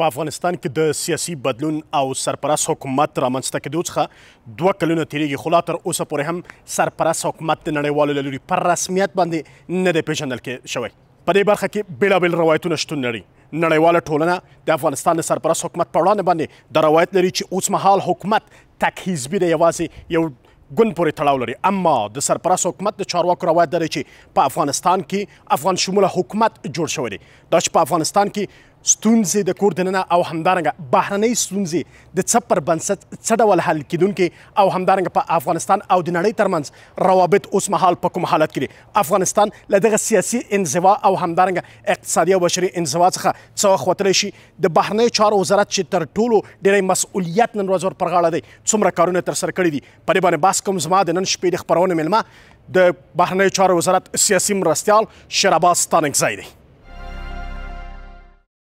په افغانستان کې د سیاسي بدلون او سرپرست حکومت رامنځته کېدو څخه دوه کلونه تیریږي خو لا تر اوسه پورې هم سرپرست حکومت د نړیوالو له لوري پر رسمیت باندې نه دی پیژندل کې شوی په دې برخه کې بېلابېل روایتونه شتون لري نړیواله ټولنه د افغانستان د سرپرست حکومت په وړاندې باندې دا روایت لري چې اوسمهال حکومت تک حزبي دی یوازې یو ګوند پورې تړاو لري اما د سرپرست حکومت د چارواکو روایت لري چې په افغانستان کې افغان شموله حکومت جوړ شوی دی دا چې په افغانستان کې ستونزې د کور دننه او همدارنګه بهرنۍ ستونزې د څه پر بنسټ څه ډول حل کیدونکې او همدارنګه په افغانستان او د نړۍ ترمنځ روابط اوس مهال په کوم حالت کې دي افغانستان له دغه سیاسي انزوا او همدارنګه اقتصادي او بشري انزوا څخه څه خوتلی شي د بهرنۍ چارو وزارت چې تر ټولو ډېری مسؤلیت نن ورځ پر غاړه دی څومره کارونه ترسره کړي دي په دې باندې بحث کوم زما د نن شپې د خپرونې میلمه د بهرنۍ چارو وزارت سیاسي مرستیال شیرعباس ستانکزی دی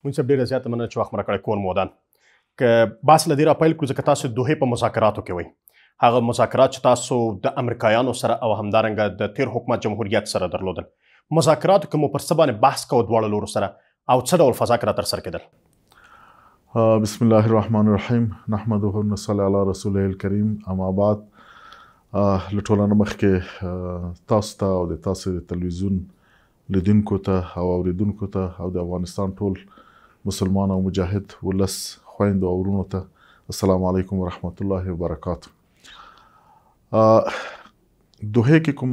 مونږ ډیره زیاته مننه چې وخت مرکړې کور مودان ک باس لدی را پیل کو ځکه تاسو دوه په مذاکراتو کې وي هغه مذاکرات چې تاسو د امریکایانو سره او همدارنګه د تیر حکومت جمهوریت سره درلودل مذاکراتو کې مو پر سبانه بحث کو دواړه لورو سره او څه ډول فضا کې تر سره کېدل بسم الله الرحمن الرحیم نحمده ونصلي علی رسوله الکریم اما بعد لټولنه مخکې تاسو ته او د تاسو د تلویزیون لیدونکو ته او اوریدونکو ته او د افغانستان ټول مسلمان او مجاهد ولس خويندو او ورونو ته السلام علیکم ورحمت الله وبرکاته دوه کې کوم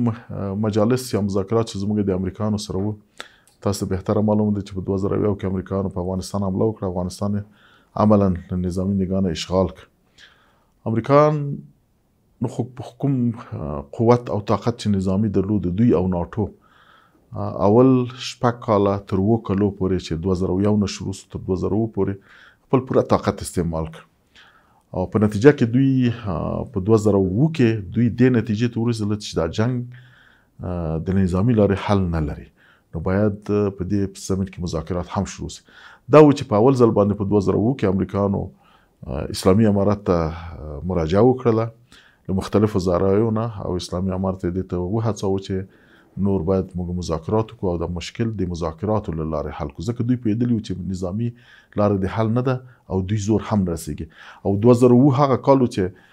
مجالس یا مذاکرات چې زموږ د امریکانو سره وو تاسو به تر معلومه دي چې په 2001 کې امریکانو په افغانستان حمله وکړه افغانستان عملا نظامی نگانه اشغال کړ امریکان نو خو حکم قوت او طاقت چې نظامی درلود دوی او ناتو اول شپږ کاله تر وو کلو پورې چې 2001 نه شروع تر 2002 پورې خپل پوره طاقت استعمال کړ او په نتیجه کې دوی په 2002 کې دوی د نتیجې ته ورسېدل چې دا جنگ د نظامی لارې حل نه لري نو باید په دې سمټ کې مذاکرات هم شروع شي دا و چې په اول ځل باندې په 2002 کې امریکانو اسلامي امارات ته مراجعه وکړه له مختلفو زرایونو او اسلامي امارات دې ته وهڅاوه چې نور باید موږ مذاکرات کو او د مشکل د مذاکراتو لاره حل کو ځکه دوی پیدلی چې نظامی لاره د حل نه ده او دوی زور هم رسیږي او 2000 هغه کال چې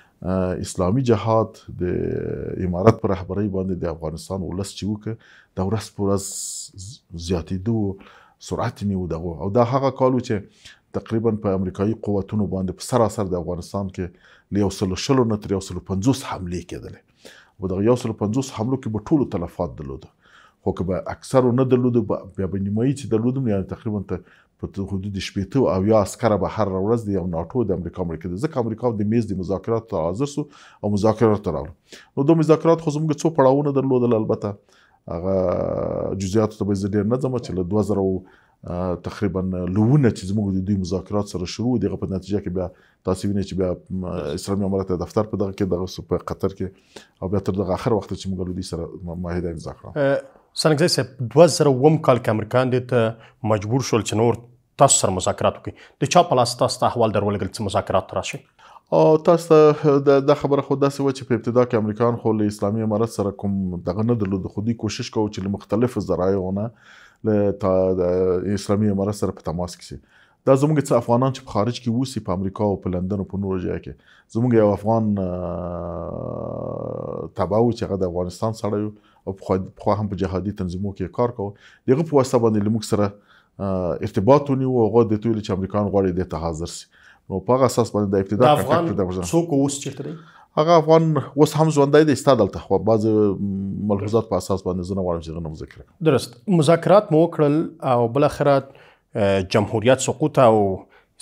اسلامی جهاد د امارت پر رهبری باندې د افغانستان ولس چې وکړه د ورځ پر ورځ زیاتېدو سرعت نیو دغه او دا هغه کال چې تقریبا په امریکایي قوتونو باندې په سراسر د افغانستان کې له 100 شلو نه تر 150 حمله کېدلې و د 150 حملو کې به ټولو تلفات درلود خو که به اکثر نه درلود بیا به نیمایي چې درلودم یعنی تقریبا ته په حدود شپېته او یا اسکر به هر ورځ د یو ناتو د امریکا امریکا د ځکه امریکا د میز د مذاکرات ته حاضر سو او مذاکرات ته راغلو نو دوه مذاکرات خو زموږ څو پړاوونه درلودل البته هغه جزئیات ته به زه ډیر نه ځم چې له 2000 تقریبا لوونه چې زموږ د دوی مذاکرات سره شروع دي په نتیجه کې بیا تاسو وینئ چې بیا اسلامي امارات دفتر په دغه کې دغه په قطر کې او بیا تر دغه اخر وخت چې موږ لودي سره معاهده امضا کړو سنګزی صاحب 2000 کال کې امریکایان د مجبور شول چې نور تاسو سره مذاکرات وکړي د چا په لاس تاسو ته احوال درولګل چې مذاکرات راشي او تاسو د خبره خو داسې و چې په ابتدا کې امریکایان خو له اسلامي امارات سره کوم دغه نه درلود خو دوی کوشش کوو چې له مختلفو ذرایعو نه له تا اسلامي امارات سره په تماس کې سي دا زموږ څه افغانان چې په خارج کې وسی په امریکا او په لندن او په نورو ځای کې زموږ یو افغان تباو چې هغه د افغانستان سره او په هم په جهادي تنظیمو کې کار کوي دغه په واسطه باندې لمک سره ارتباط ونیو او هغه د ټول چې امریکان غواړي د ته حاضر سي نو په هغه اساس باندې د ابتدا کار کړو د افغان څوک اوس چیرته هغه افغان اوس هم ژوندۍ دی ستا دلته خو بعض ملحوظات په اساس باندې زه نه غواړم چې غنم ذکر کړم درست مذاکرات مو وکړل او بل اخره جمهوریت سقوط او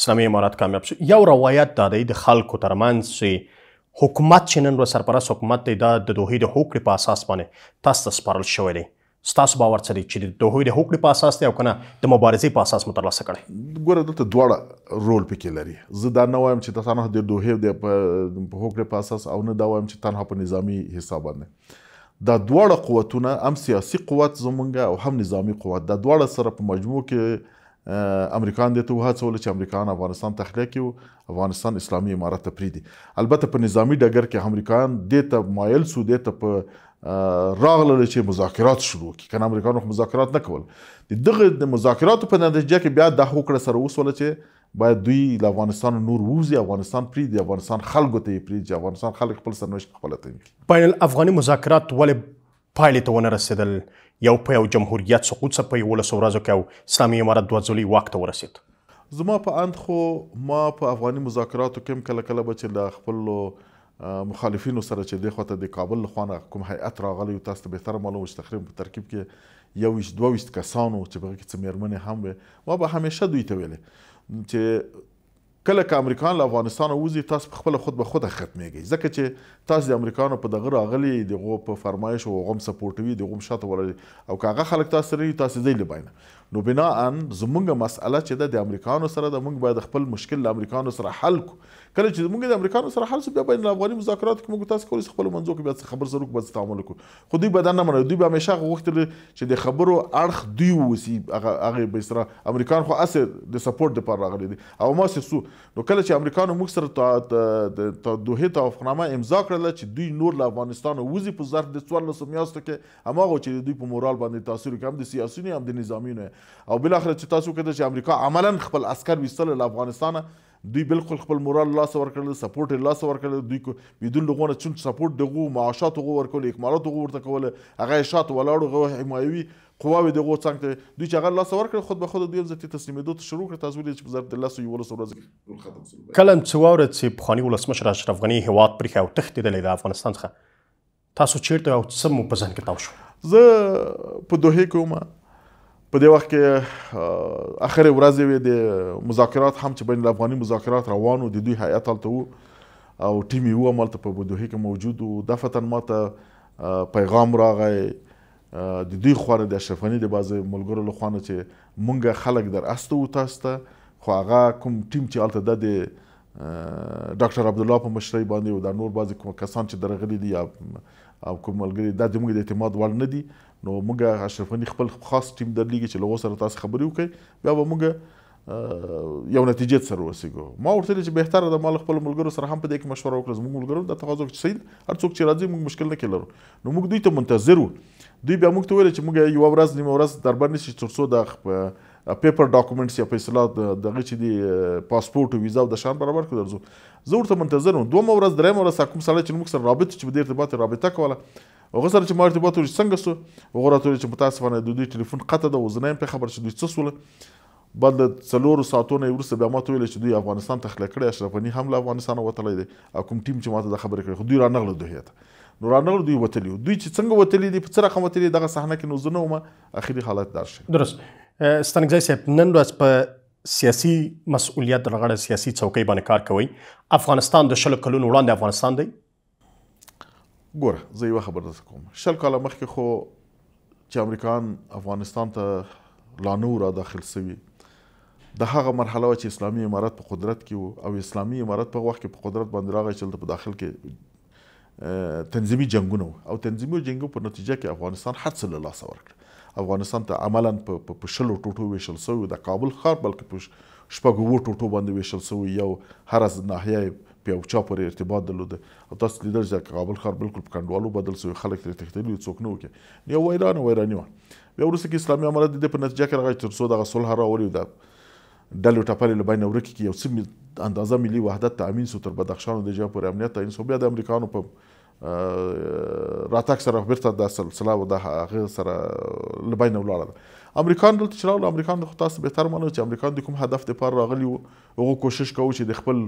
اسلامي امارات کامیاب شو یو روایت دا دی د خلکو ترمنځ چې حکومت چې نن سرپرست حکومت دی دا د دوه د حقوق په اساس باندې تاسو سپارل شوی دی ستاسو باور څه دی چې د دوی د حقوقو په اساس دی او کنه د مبارزې په اساس مترلاسه کړي ګوره دلته دواړه رول پکې لري زه دا نه وایم چې تاسو د دوی د حقوقو په اساس او نه دا وایم چې تنها په نظامی حساب باندې دا دواړه قوتونه هم سیاسي قوت زمونږه او هم نظامی قوت دا دواړه سره په مجموع کې امریکان د توه هڅول چې امریکان افغانستان تخلیه کړي افغانستان اسلامي امارت ته پریدي البته په نظامی ډګر کې امریکان د ته مایل سو د ته په راغله چې مذاکرات شروع کی کنه امریکانو مذاکرات نکول د دغه د مذاکراتو په نتیجه کې بیا د هوکړه سره وسول چې باید دوی د افغانستان نور ووزي افغانستان پری دی افغانستان خلکو ته پری دی افغانستان خلک خپل سرنوشت خپل ته پایل افغاني مذاکرات ولې پایلې ته ونه رسیدل یو په یو جمهوریت سقوط څخه په یوه سورازو کې اسلامي امارت دوه ځلې واک ته ورسید زما په اند خو ما په افغاني مذاکراتو کې کله کله به چې د خپل مخالفینو سره چې د خواته د کابل لخوا کوم هیئت راغلی تاسو ته بهتره معلومه چې تقریبا په ترکیب کې یو ویشت دوه ویشت کسانو چې په کې څه مېرمنې هم وې ما به همیشه دوی ته ویلې چې کله که امریکایان له افغانستان ووځي تاسو خپل خود به خود ختميږي ځکه چې تاسو د امریکایانو په دغه راغلي دغه په فرمایش او غوم سپورټوي دغه شاته ولري او کاغه خلک تاسو لري تاسو ځای لباینه نو بنا ان زمونږه مسأله چې د امریکایانو سره د مونږ باید خپل مشکل له امریکایانو سره حل کو کله چې موږ د امریکایانو سره حل بیا به د افغاني مذاکرات کې موږ تاسو کولی خپل منځو کې بیا خبر سره کوو تعامل وکړو خو دوی بدن نه منو دوی به همیشه غوښتل چې د خبرو اړخ دوی ووسی هغه هغه به سره امریکایان خو اصل د سپورټ لپاره راغلي دي او ما سسو نو کله چې امریکایانو موږ سره ته دوه توافقنامه امضا کړل چې دوی نور له افغانستان ووزي په ظرف د 14 میاشتو کې هماغه چې دوی په مورال باندې تاثیر کوي هم د سیاسي نه هم د نظامی نه او بل اخر چې تاسو کده چې امریکا عملا خپل عسكر وستل له افغانستانه دوی بالکل خپل مورال لاس ورکړل سپورټ لاس ورکړل دوی بدون لغونه چون سپورټ دغه معاشات غو ورکول اکمالات غو ورته کول هغه شات ولاړو غو حمایوي قواوې دغه څنګه دوی چې هغه لاس ورکړل خود به خود دوی ځتې تسلیمېدو ته شروع کړ تاسو چې وزارت د لاس یو ولس ورځ کلم چې واورې چې بخاني ولسمشر اشرف غني هواد پرې خو تختې د افغانستان څخه تاسو چیرته او څه مو په ځان کې تاو شو زه په دوه کې کومه په دې وخت کې اخر ورځ وي د مذاکرات هم چې بین الافغاني مذاکرات روانو د دوی هیئت هلته وو او ټیم یې وو همالته په بدوهي کې موجود و دفتن ماته پیغام راغی د دوی خوانه د اشرف غني د بعض ملګرو له خوانه چې مونږه خلک در استو تاسو ته خو هغه کوم ټیم چې الته د ډاکټر عبد الله په مشرۍ باندې او د نور بعض کوم کسان چې درغلي دي او کوم ملګری د موږ د اعتماد وړ نه دي نو موږ اشرف غني خپل خاص ټیم درلیږي چې لغو سره تاسو خبرې وکړئ بیا به موږ یو نتیجې سره ورسیږو ما ورته چې بهتره د مال خپل ملګرو سره هم په دې کې مشوره وکړه زموږ ملګرو د تقاضا چې سید هر څوک چې راځي موږ مشکل نه کېلرو نو موږ دوی ته منتظر وو دوی بیا موږ ته ویل چې موږ یو ورځ نیمه ورځ دربر نشي تر څو د پیپر ډاکومېنټس یا په اصطلاح دغه چې دی پاسپورت او ویزا د شان برابر کړو زه ورته منتظر وم دوه ورځ درې ورځ کوم سره چې موږ سره رابطه چې په دې ارتباط رابطه کوله هغه سره چې ما ارتباط ورسره څنګه سو هغه راته چې متاسفانه د دوی ټلیفون قطع ده وزنه په خبر شې دوی څه سول بعد د څلورو ساعتونو وروسته بیا ماته ویل چې دوی افغانستان ته خلک کړی اشرف غني هم له افغانستانه وتلی دی او کوم ټیم چې ماته د خبرې کړې خو دوی رانغله دوی ته نو رانغله دوی وتلی دوی چې څنګه وتلی دي په څه رقم وتلی دغه صحنه کې نو زه نه وم اخري حالت دار شي درست ستانګزای صاحب نن ورځ په سیاسي مسؤلیت لرغړه سیاسي څوکۍ باندې کار کوي افغانستان د شل کلونو وړاندې افغانستان دی ګوره زه یو خبر درته کوم شل کاله مخکې خو چې امریکایان افغانستان ته لا نو را داخل سوي د هغه مرحله چې اسلامي امارات په قدرت کې وو او اسلامي امارات په وخت کې په قدرت باندې راغی چې په داخل کې تنظیمي جنگونه او تنظیمي جنگو په نتیجه کې افغانستان هر څه له لاسه ورکړ افغانستان ته عملا په پښلو ټوټو ویشل سوی د کابل ښار بلکې په شپږو ټوټو باندې ویشل سوی یو هر از ناحیه پیوچا پورې ارتباط درلوده او تاسو لیدل چې کابل ښار بالکل په کنډوالو بدل شوی خلک ترې تښتېدلي وو څوک نه وو کې یو ویران ویراني وه بیا وروسته کې اسلامي امارت د دې په نتیجه کې راغی تر څو دغه صلح راولي د ډلو ټپلې له بینه ورکې کې یو څه اندازه ملي وحدت تامین سو تر بدخشان او د جبهې پورې امنیت تعین سو بیا د امریکانو په راتګ سره بیرته د سلسله او د هغه سره لباینه ولاړه امریکان دلته چې راغلو امریکان خو تاسو به تر منو چې امریکان د کوم هدف لپاره راغلي وو هغه کوشش کوي چې د خپل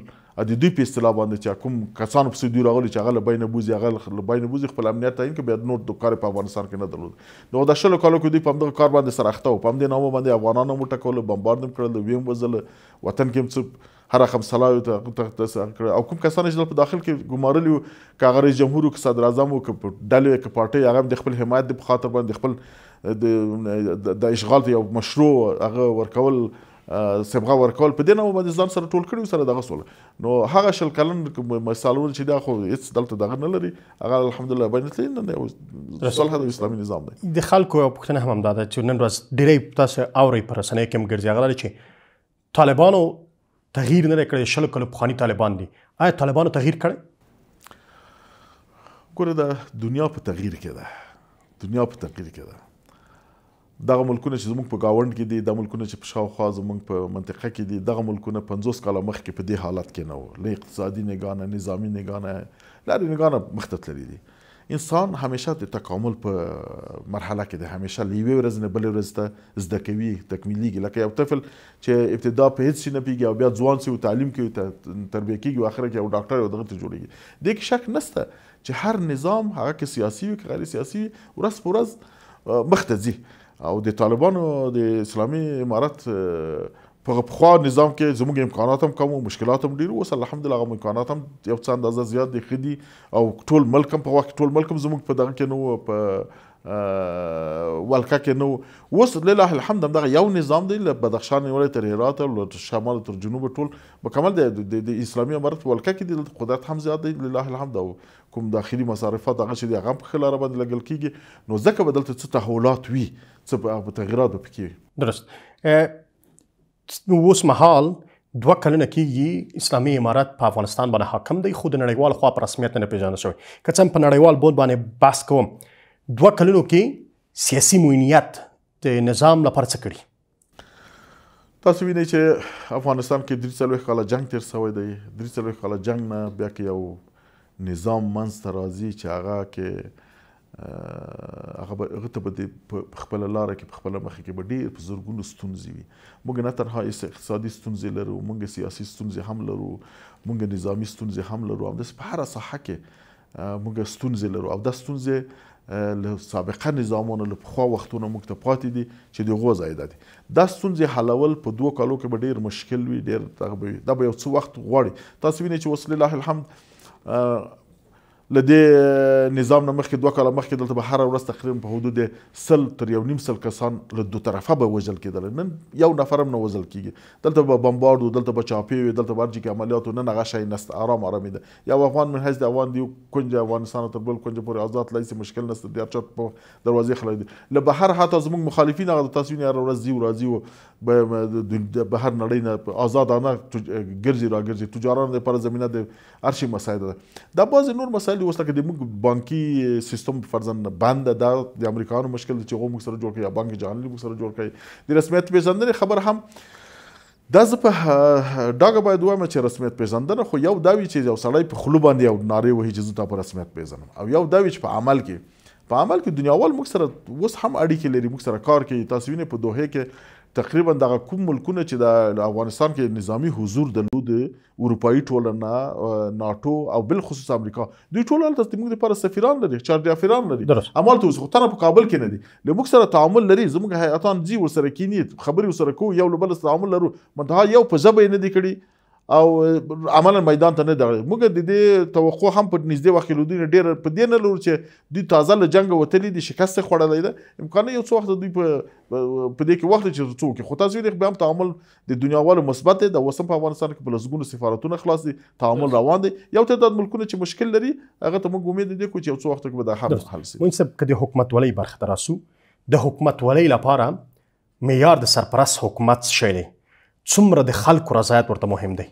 د دوی په اصطلاح باندې چې کوم کسان په دوی راغلي چې هغه له بینه بوزي هغه له بینه بوزي خپل امنیت تعین کړي بیا نور د کار په افغانستان کې نه درلود نو د شلو کالو کې دوی په همدغه کار باندې سره اخته وو په همدې نامو باندې افغانانو مو ټکول بمبارډم کړل ویم وزل وطن کې هر رقم سلاوي ته کړ او کوم کسان چې په داخل کې ګمارلی وو که هغه رئیس جمهور که صدر اعظم وو که ډلې وې که پارټۍ هغه هم د خپل حمایت د په خاطر باندې خپل د اشغال ته یو مشروع هغه ورکول صبغه ورکول په دې نوم باندې ځان سره ټول کړي سره دغه سول نو هغه شل کلن مثالونه چې دا خو هیڅ دلته دغه نه لري هغه الحمدلله باندې تلین نه صلح د اسلامي نظام دی د خلکو یو پوښتنه هم دا ده چې نن ورځ ډیری تاسو اوري پر رسنۍ کې هم ګرځي هغه چې طالبانو تغییر نه کړی شل کله پخوانی طالبان دي آیا طالبانو تغییر کړی ګوره دا دنیا په تغییر کې ده دنیا په تغییر کې ده دغه ملکونه چې زموږ په گاوند کې دي د ملکونه چې په شاوخوا زموږ په منطقه کې دي دغه ملکونه 50 کاله مخکې په دې حالت کې نه وو له اقتصادي نگاه نه نظامی نگاه نه لارې نگاه نه مخته تللي دي انسان همیشه د تکامل په مرحله کې دی همیشه له یوې ورځې نه بلې ورځې ته زده کوي تکمیلیږي لکه یو طفل چې ابتدا په هیڅ شي نه پیږي او بیا ځوان سي او تعلیم کوي تربیه کیږي او اخر کې یو ډاکټر او دغه ته جوړیږي دې کې شک نشته چې هر نظام هغه کې سیاسي وي که غیر سیاسي وي ورځ په ورځ مخته ځي او د طالبانو د اسلامي امارت په خو نظام کې زموږ امکانات هم کم او مشکلات هم ډیر وسه الحمدلله هغه امکانات هم یو څه اندازه زیات دي خدي او ټول ملک هم په وخت ټول ملک هم زموږ په دغه کې نو په ولکه کې نو وس لله الحمد دغه یو نظام دی له بدخشان نیولې تر هرات او له شمال تر جنوب ټول مکمل دی د اسلامي امارت ولکه کې د قدرت هم زیات دی لله الحمد او کوم داخلي مصارفات هغه چې هغه په خلاره باندې لګل کیږي نو ځکه بدلته څه تحولات وي څه تغیرات پکې درست اوس مهال دوه کلونه کېږي اسلامي امارات په افغانستان باندې حاکم دی خو د نړیوال خوا په رسمیت نه پیژانه شوی که څه په نړیوال بود باندې بحث کوم دوه کلونو کې سیاسي موینیت د نظام لپاره څه کړی تاسو وینئ چې افغانستان کې درې څلوېښت کاله جنگ تیر سوی دی درې څلوېښت کاله جنگ نه بیا کې یو نظام منځته راځي چې هغه کې هغه هغه ته به په خپل لار کې په خپل مخ کې به ډېر په زورګونو ستونزې وي موږ نه ترها ایس اقتصادي ستونزې لرو موږ سیاسي ستونزې هم لرو موږ نظامی ستونزې هم لرو او د په هر صحه کې موږ ستونزې لرو او د ستونزې له سابقه نظامونو له پخوا وختونو موږ ته پاتې دي چې دی غوځ ایده دي دا ستونزې حلول په دوه کالو کې به ډېر مشکل وي ډېر تغبوي دا به یو څه وخت غواړي تاسو وینئ چې وسله الله الحمد لدې نظام نه مخکې دوه کاله مخکې دلته به هره ورځ تقریبا په حدود سل تر یو نیم سل کسان له دو طرفه به وژل کېدل نن یو نفر هم نه وژل کېږي دلته به بمبارد دلته به چاپې وي دلته به هر کې عملیات نن هغه شی نسته ارام ارام دی یو افغان من حیث د افغان دی کنج افغانستان تر بل کنج پورې آزاد لای سي مشکل نسته د چټ په دروازې خلای دی له بهر حتی زموږ مخالفین هغه تاسو نه هر ورځ زیو راځي او به هر نړۍ نه آزادانه ګرځي را ګرځي تجارانو لپاره زمينه د هر شي مسایل ده د باز نور مسایل مشکل اوس لکه د موږ بانکي سیستم فرزن بند دا د امریکایانو مشکل چې هغه موږ سره جوړ کړي یا بانک جهاني موږ سره جوړ کړي د رسمیت پیژندنې خبر هم دا زه په ډاګه باید وایم چې رسمیت پیژندنه خو یو داوی چې یو سړی په خلو باندې یو ناری وهي چې زه تا په رسمیت پیژنم او یو داوی چې په عمل کې په عمل کې دنیاوال موږ سره اوس هم اړیکې لري موږ سره کار کوي تاسو وینئ په دوه کې تقریبا دغه کوم ملکونه چې د افغانستان کې نظامی حضور درلود اروپאי ټولنه ناتو او بل خصوص امریکا دوی ټول هلته زموږ لپاره سفیران لري چارج افیران لري عمل ته خو تر په کابل کې نه دي له موږ سره تعامل لري زموږ هیئتان ځي ورسره کینی خبري ورسره کو یو بل سره تعامل لرو منتها یو په ژبه نه دی کړی او عملا میدان ته نه دغړي موږ د دې توقع هم په نږدې وخت کې لودین ډیر په دې نه لور چې دوی تازه له جنگ وتلې دي شکست خوړلې ده امکان یو څو وخت دوی په په دې کې وخت چې څوک خو تاسو ویل بیا هم تعامل د دنیاوالو مثبت ده وسم په افغانستان کې په لزګونو سفارتونه خلاص دي تعامل روان دي یو تعداد ملکونه چې مشکل لري هغه ته موږ امید دي کو چې یو څو وخت کې به دا هم حل شي منسب کدي حکومت ولې برخه دراسو د حکومت ولې لپاره معیار د سرپرست حکومت شېلی څومره د خلکو رضایت ورته مهم دی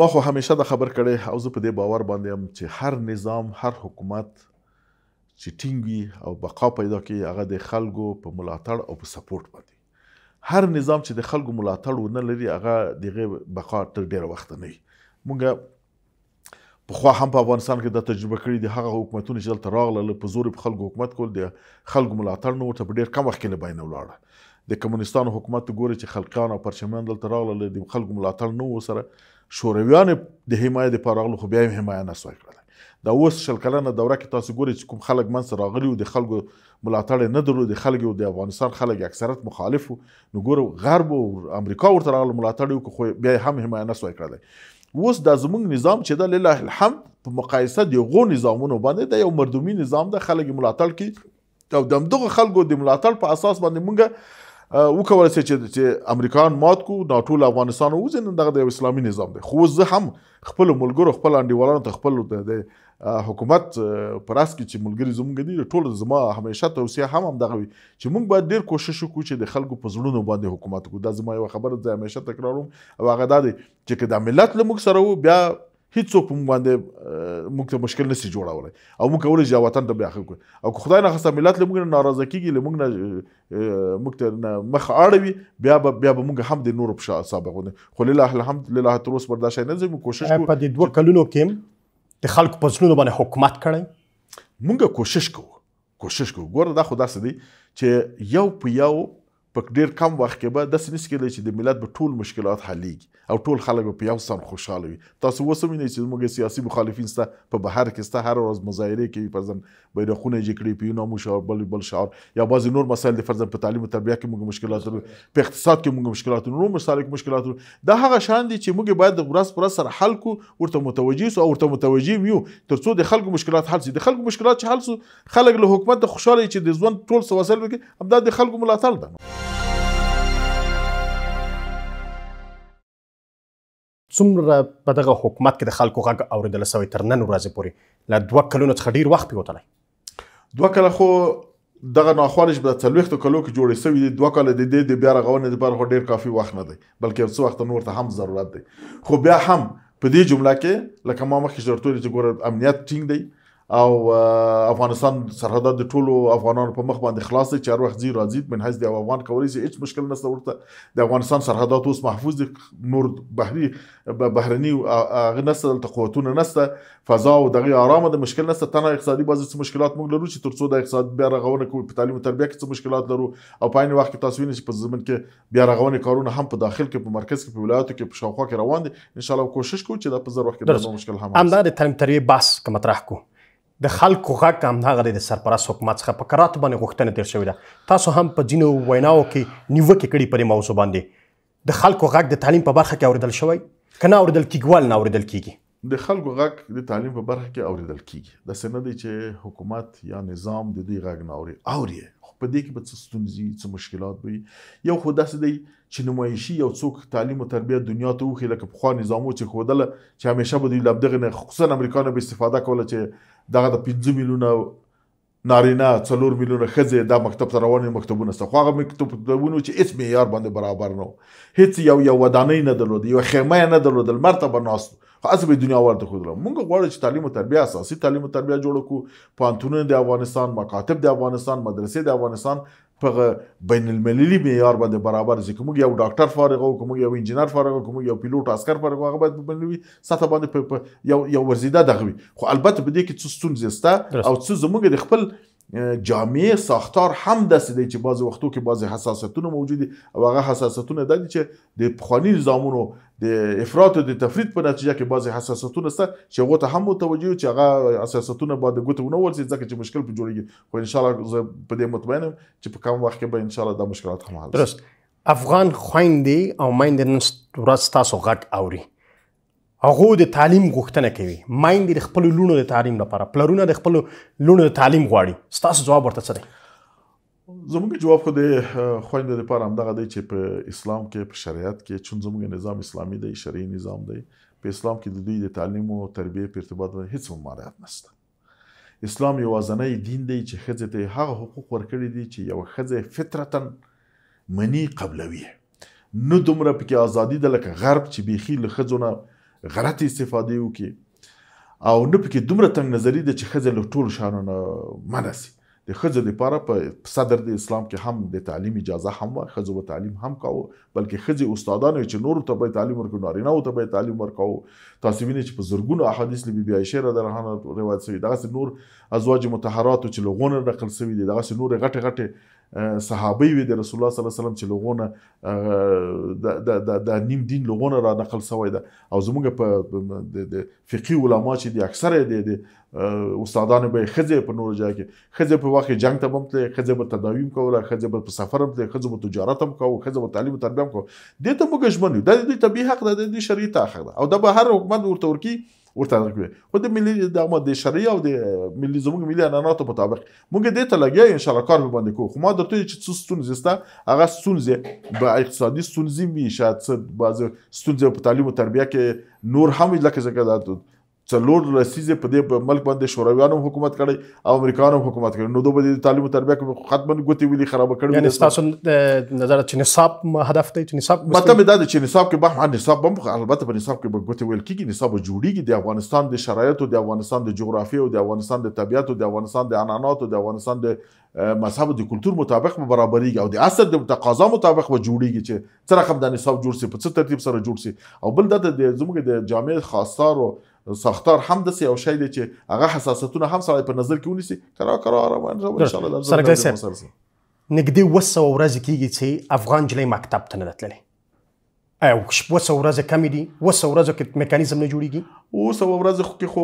ما خو همیشه دا خبر کړی او زه په دې باور باندې یم چې هر نظام هر حکومت چې ټینګ او بقا پیدا کړي هغه د خلکو په ملاتړ او په سپورټ باندې هر نظام چې د خلکو ملاتړ ونه لري هغه دغه بقا تر ډیره وخت نه وي مونږ پخوا هم په افغانستان کې دا تجربه کړې دي هغه حکومتونه چې دلته راغله په زور په خلکو حکومت کول دي خلکو ملاتړ نو ورته په ډیر کم وخت کې نه باندې ولاړه د کمونستانو حکومت ګوري چې خلقیان او پرچمیان دلته راغله د خلکو ملاتړ نه و سره شورویان د حمایت لپاره راغلو خو بیا هم حمایت نه سوای کړل دا اوس شل کلنه دوره کې تاسو ګورئ چې کوم خلک منځ راغلي او د خلکو ملاتړ نه درلود د خلکو د افغانستان خلک اکثریت مخالف نو ګورو غرب او امریکا ورته راغله ملاتړ وکړو خو بیا هم حمایت نه سوای کړل اوس د زمونږ نظام چې د لله الحمد په مقایسه د غو نظامونو باندې د یو مردومي نظام د خلک ملاتړ کی او دمدغه خلکو د ملاتړ په اساس باندې مونږه وکول سي چې چې امریکایان مات کو ناتو له افغانستان وزند دغه د اسلامي نظام دی خو زه هم خپل ملګرو خپل انډیوالانو ته خپل د حکومت پراس کې چې ملګری زمونږ دي ټول زما همیشه توصیه هم هم دغه چې مونږ باید ډیر کوشش وکړو چې د خلکو په زړونو باندې حکومت کو دا زما یو خبره ده همیشه تکراروم او هغه دا دی چې کله ملت له موږ سره وو بیا هیڅ څوک په باندې موږ ته مشکل نشي جوړاولای او موږ کولای شو وطن ته بیا خلکو او خدای نه خاصه ملت له موږ نه ناراضه کیږي له موږ نه موږ ته مخ اړوي بیا به بیا به موږ هم د نور په شاته سابقونه خو لله الحمد لله تر اوسه برداشت نه زموږ کوشش کوو په دې دوه کلونو کې د خلکو په څلونو باندې حکومت کړی موږ کوشش کوو کوشش کوو ګوره دا خو داسې دی چې یو په یو په ډیر کم وخت کې به داسې نس کېدلی چې د ملت به ټول مشکلات حلیږي او ټول خلک په یو سر خوشاله وي تاسو اوس وینئ چې موږ سیاسي مخالفین ستا په بهر کې ستا هر ورځ مظاهره کوي پرځن بیرغونه یې کړی په نامو شعار بل بل شعار یا بعض نور مسایل د فرض په تعلیم او تربیه کې موږ مشکلات لرو په اقتصاد کې موږ مشکلات لرو مسالک مشکلات لرو دا هغه شان دي چې موږ باید د ورس پر سر حل کو ورته متوجي سو او ورته متوجي یو ترڅو د خلکو مشکلات حل شي د خلکو مشکلات حل شي خلک له حکومت خوشاله چې د ژوند ټول سواسل کې همدا د خلکو ملاتړ ده څومره په دغه حکومت کې د خلکو غږ اوریدل سوی تر نن ورځې پورې ل دوه کلونو څخه ډیر وخت پیوتلی دوه کله خو دغه ناخوارج په څلويختو کلو کې جوړې سوې دي دوه کال د دې د بیا رغونې لپاره ډېر کافي وخت نه دی بلکې څو وخت نور ته هم ضرورت دی خو بیا هم په دې جمله کې لکه ما مخکې ژرتوري چې ګور امنیت ټینګ دی او افغانستان سرحدات د ټولو افغانانو په مخ باندې خلاص دي چې هر وخت زی راځي من حیث د افغان کولای شي هیڅ مشکل نشته ورته د افغانستان سرحدات اوس محفوظ دي نور بحري بهرني هغه نسته د قوتونو نسته فضا او دغه آرامه د مشکل نسته تنه اقتصادي بازو څه مشکلات موږ لرو چې ترڅو د اقتصاد بیا رغونه کوي په تعلیم او تربیه کې څه مشکلات لرو او په عین وخت کې تاسو وینئ چې په زمين کې بیا رغونه کارونه هم په داخل کې په مرکز کې په ولایتو کې په شاوخوا کې روان دي ان شاء الله کوشش کوو چې دا په زر وخت کې د مشکل هم همدا د تعلیم تربیه بس کوم مطرح کوو د خلکو غږ هم هغه د سرپرست حکومت څخه په کرات باندې غوښتنه تیر شوې ده تاسو هم په ځینو ویناو کې نیوکې کړي پر موضوع باندې د خلکو غږ د تعلیم په برخه کې اوریدل شوی کنه اوریدل کیږي نه اوریدل کیږي د خلکو غږ د تعلیم په برخه کې اوریدل کیږي د سند دی چې حکومت یا نظام د دې غږ نه اوري اوري په دې کې به څه ستونزې څه مشکلات وي یو خو داسې دی چې نمایشي یو څوک تعلیم او تربیت دنیا ته وخی لکه په خو نظامو چې خودله چې همیشه به د لبدغه نه خصوصا امریکایانو به استفاده کوله چې دغه د 15 میلیونه نارینه څلور میلیونه خزه دا مکتب ته رواني مکتبونه څه خو هغه مکتبونه چې اسم یې یار باندې برابر نو هیڅ یو یو ودانۍ نه درلود یو خیمه نه درلود مرتبه ناست خو اسب دنیا ورته خو درم موږ غواړو چې تعلیم او تربیه اساسي تعلیم او تربیه جوړ کو پانتونونه د افغانستان مکاتب د افغانستان مدرسې د افغانستان په بین المللي معیار باندې برابر ځکه موږ یو ډاکټر فارغ او کوم یو انجنیر فارغ او کوم یو پیلوټ عسكر فارغ هغه باید په بنوي ساته باندې یو یو ورزيده دغوي خو البته په دې کې څه ستونزې شته او څه زموږ د خپل جامعه ساختار هم داسې دی چې بعض وختو کې بعض حساسیتونه موجود دي او هغه حساسیتونه د چې د پخوانی نظامونو د افراط او د تفرید په نتیجه کې بعض حساسیتونه شته چې هغه ته هم متوجه چې هغه حساسیتونه باید ګوتو نه ورسي ځکه چې مشکل په جوړیږي خو ان شاء الله زه په دې مطمئن یم چې په کم وخت کې به ان شاء الله دا مشکلات هم حل درست افغان خويندې او مایند نن ورځ تاسو غټ اوري هغه د تعلیم غوښتنه کوي مایند د خپل لونو د تعلیم لپاره پلرونه د خپل لونو د تعلیم غواړي ستاسو جواب ورته څه دی زموږ جواب خو د خويند لپاره هم دغه دی چې په اسلام کې په شریعت کې چون زموږ نظام اسلامي دی شرعي نظام دی په اسلام کې د دوی د تعلیم او تربیه په ارتباط هیڅ ممارعت نشته اسلام یو ځانګړی دین دی چې خځه ته هغه حقوق ورکړي دي چې یو خځه فطرتن منی قبلوي نو دومره پکې ازادي د لکه غرب چې بيخي لخځونه غلط استفاده وکړي او نه پکې دومره تنگ نظری ده چې خزه له ټول شانو نه منسي د خزه لپاره په صدر د اسلام کې هم د تعلیم اجازه هم و خزه و تعلیم هم کاو بلکې خزه استادانو چې نور ته به تعلیم ورکړي نارینه او ته به تعلیم ورکاو تاسو وینئ چې په زرګونو احادیث لبی بی عائشه رضی الله عنها روایت شوی دغه نور ازواج متحرات چې لغونه نقل شوی دغه نور غټه غټه صحابه وي د رسول الله صلی الله علیه وسلم چې لغونه د د د نیم دین لغونه را نقل شوی ده او زموږ په د فقهي علما چې دي اکثره دي استادانو به خزه په نور ځای کې خزه په واخه جنگ ته بمته خزه په تداویم کوله خزه په سفر هم ته خزه په تجارت هم کوله خزه په تعلیم او تربیه هم کوله دته موږ ژمنو د دې طبيعي حق د دې شریعت حق ده او د به هر حکومت ورته ورکی ورته کوي خو د ملي د د شرعي او د ملي زموږ ملي عناناتو مطابق موږ دې ته لګیا ان شاء الله کار به باندې کوو خو ما درته چې څه ستونزې شته هغه ستونزې به اقتصادي ستونزې وي شاید څه بعض ستونزې په تعلیم او تربیه کې نور هم لکه څنګه څلور لسیزه په دې ملک باندې شورویانو حکومت کړی او امریکایانو حکومت کړی نو دوی د تعلیم او تربیه کې ختمن ګوتی ویلي خراب کړی یعنی تاسو نظر چې نصاب هدف ته چې نصاب مطلب دا چې نصاب کې به نصاب هم البته په نصاب کې به ګوتی ویل کیږي نصاب جوړیږي د افغانستان د شرایطو د افغانستان د جغرافیې او د افغانستان د طبیعت او د افغانستان د عنعناتو د افغانستان د مذهب او د کلتور مطابق به برابرېږي او د اصل د تقاضا مطابق به جوړیږي چې څه رقم د نصاب جوړ سي په څه ترتیب سره جوړ سي او بل دا د زموږ د جامع خاصار او ساختار هم د یو شی دی چې هغه حساسیتونه هم سړی په نظر کې ونیسي کرا کرا آرام ان شاء الله سره نږدې وسو ورځ کېږي چې افغان جلې مکتب ته نه تللی او شپه وسو ورځ کم دي وسو ورځ کې میکانیزم نه جوړیږي اوس او ورځ خو کې خو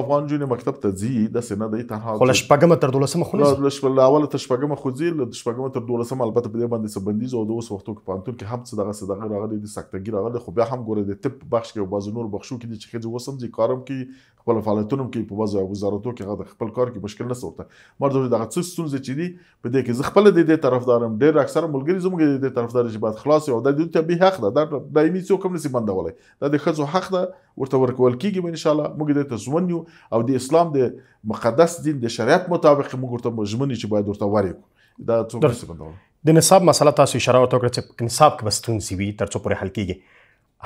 افغان جونې مکتب ته ځي د سینه د ته خو ل شپګم تر 12 خو نه ل شپل اوله تر شپګم خو ځي ل شپګم تر 12 البته په دې باندې سبندیز او د اوس وختو کې پانتون کې هم څه دغه صدقه راغلي د سکتګي راغلي خو بیا هم ګوره د تپ بخش کې او باز نور بخشو کې چې خځه وسم دي کارم کې خپل فعالیتونو کې په وزو وزارتو کې غواړي خپل کار کې مشکل نه سورته مرد دغه څه ستونزې چې دي په دې کې زه خپل د دې طرفدارم ډېر اکثر ملګری زموږ د دې طرفدار چې بعد خلاص یو د دې ته به حق ده دا دایمي څوک هم نسی بندولای دا د خځو حق ده ورته ورکول کیږي ان شاء الله موږ د تزمن یو او د اسلام د مقدس دین د شریعت مطابق موږ ورته مجمنې چې باید ورته ورکو دا څومره څنګه د نصاب مسله تاسو اشاره وکړه چې نصاب کې بستون سی وی تر څو پورې حل کیږي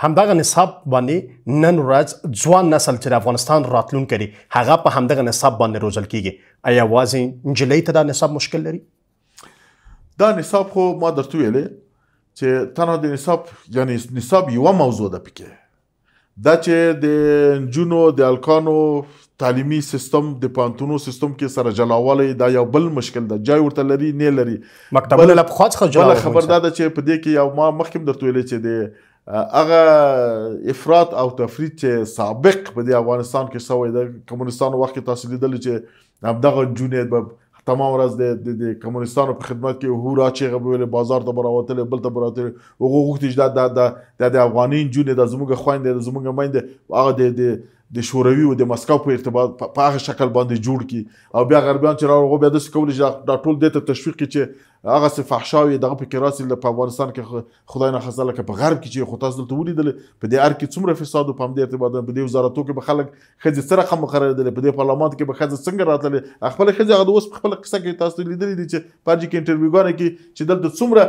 همدغه نصاب باندې نن ورځ ځوان نسل چې د افغانستان راتلون کوي هغه په همدغه نصاب باندې روزل کیږي آیا واځي نجلۍ ته دا نصاب مشکل لري دا نصاب خو ما درته ویلې چې تنه د نصاب یعنی نصاب یو موضوع ده پکې دا چې د جنو د الکانو تعلیمي سیستم د پانتونو سیستم کې سره جلاواله دا یو بل مشکل ده جای ورته لري نه لري مکتبونه لپ خاص خجاله خبر دا چې په دې کې یو ما مخکې درته ویل چې د اغه افراط او تفرید چې سابق په افغانستان کې سوی د کمونستانو وخت تاسو لیدل چې همدغه جونې به تمام ورځ د د کمونستانو په خدمت کې هو را چیغه ویل بازار ته براوتل بل ته براوتل او غوښتي چې د د د افغاني جون د زموږ خويند د زموږ مند هغه د د د شوروي او د مسکو په ارتباط په هغه شکل باندې جوړ کی او بیا غربیان چې راغو بیا د سکول چې دا ټول د تشویق چې هغه څه فحشا او دغه په کراسي له افغانستان کې خدای نه خزه لکه په غرب کې چې خو تاسو دلته ولیدل په دې ار کې څومره فساد او پام دې ارتباط په دې وزارتو کې به خلک خځې سره رقم مقرره دي په دې پارلمان کې به خځې څنګه راتللې خپل خځې هغه اوس خپل قصه کې تاسو لیدلې دي چې پارجی کې انټرویو غوړه کې چې دلته څومره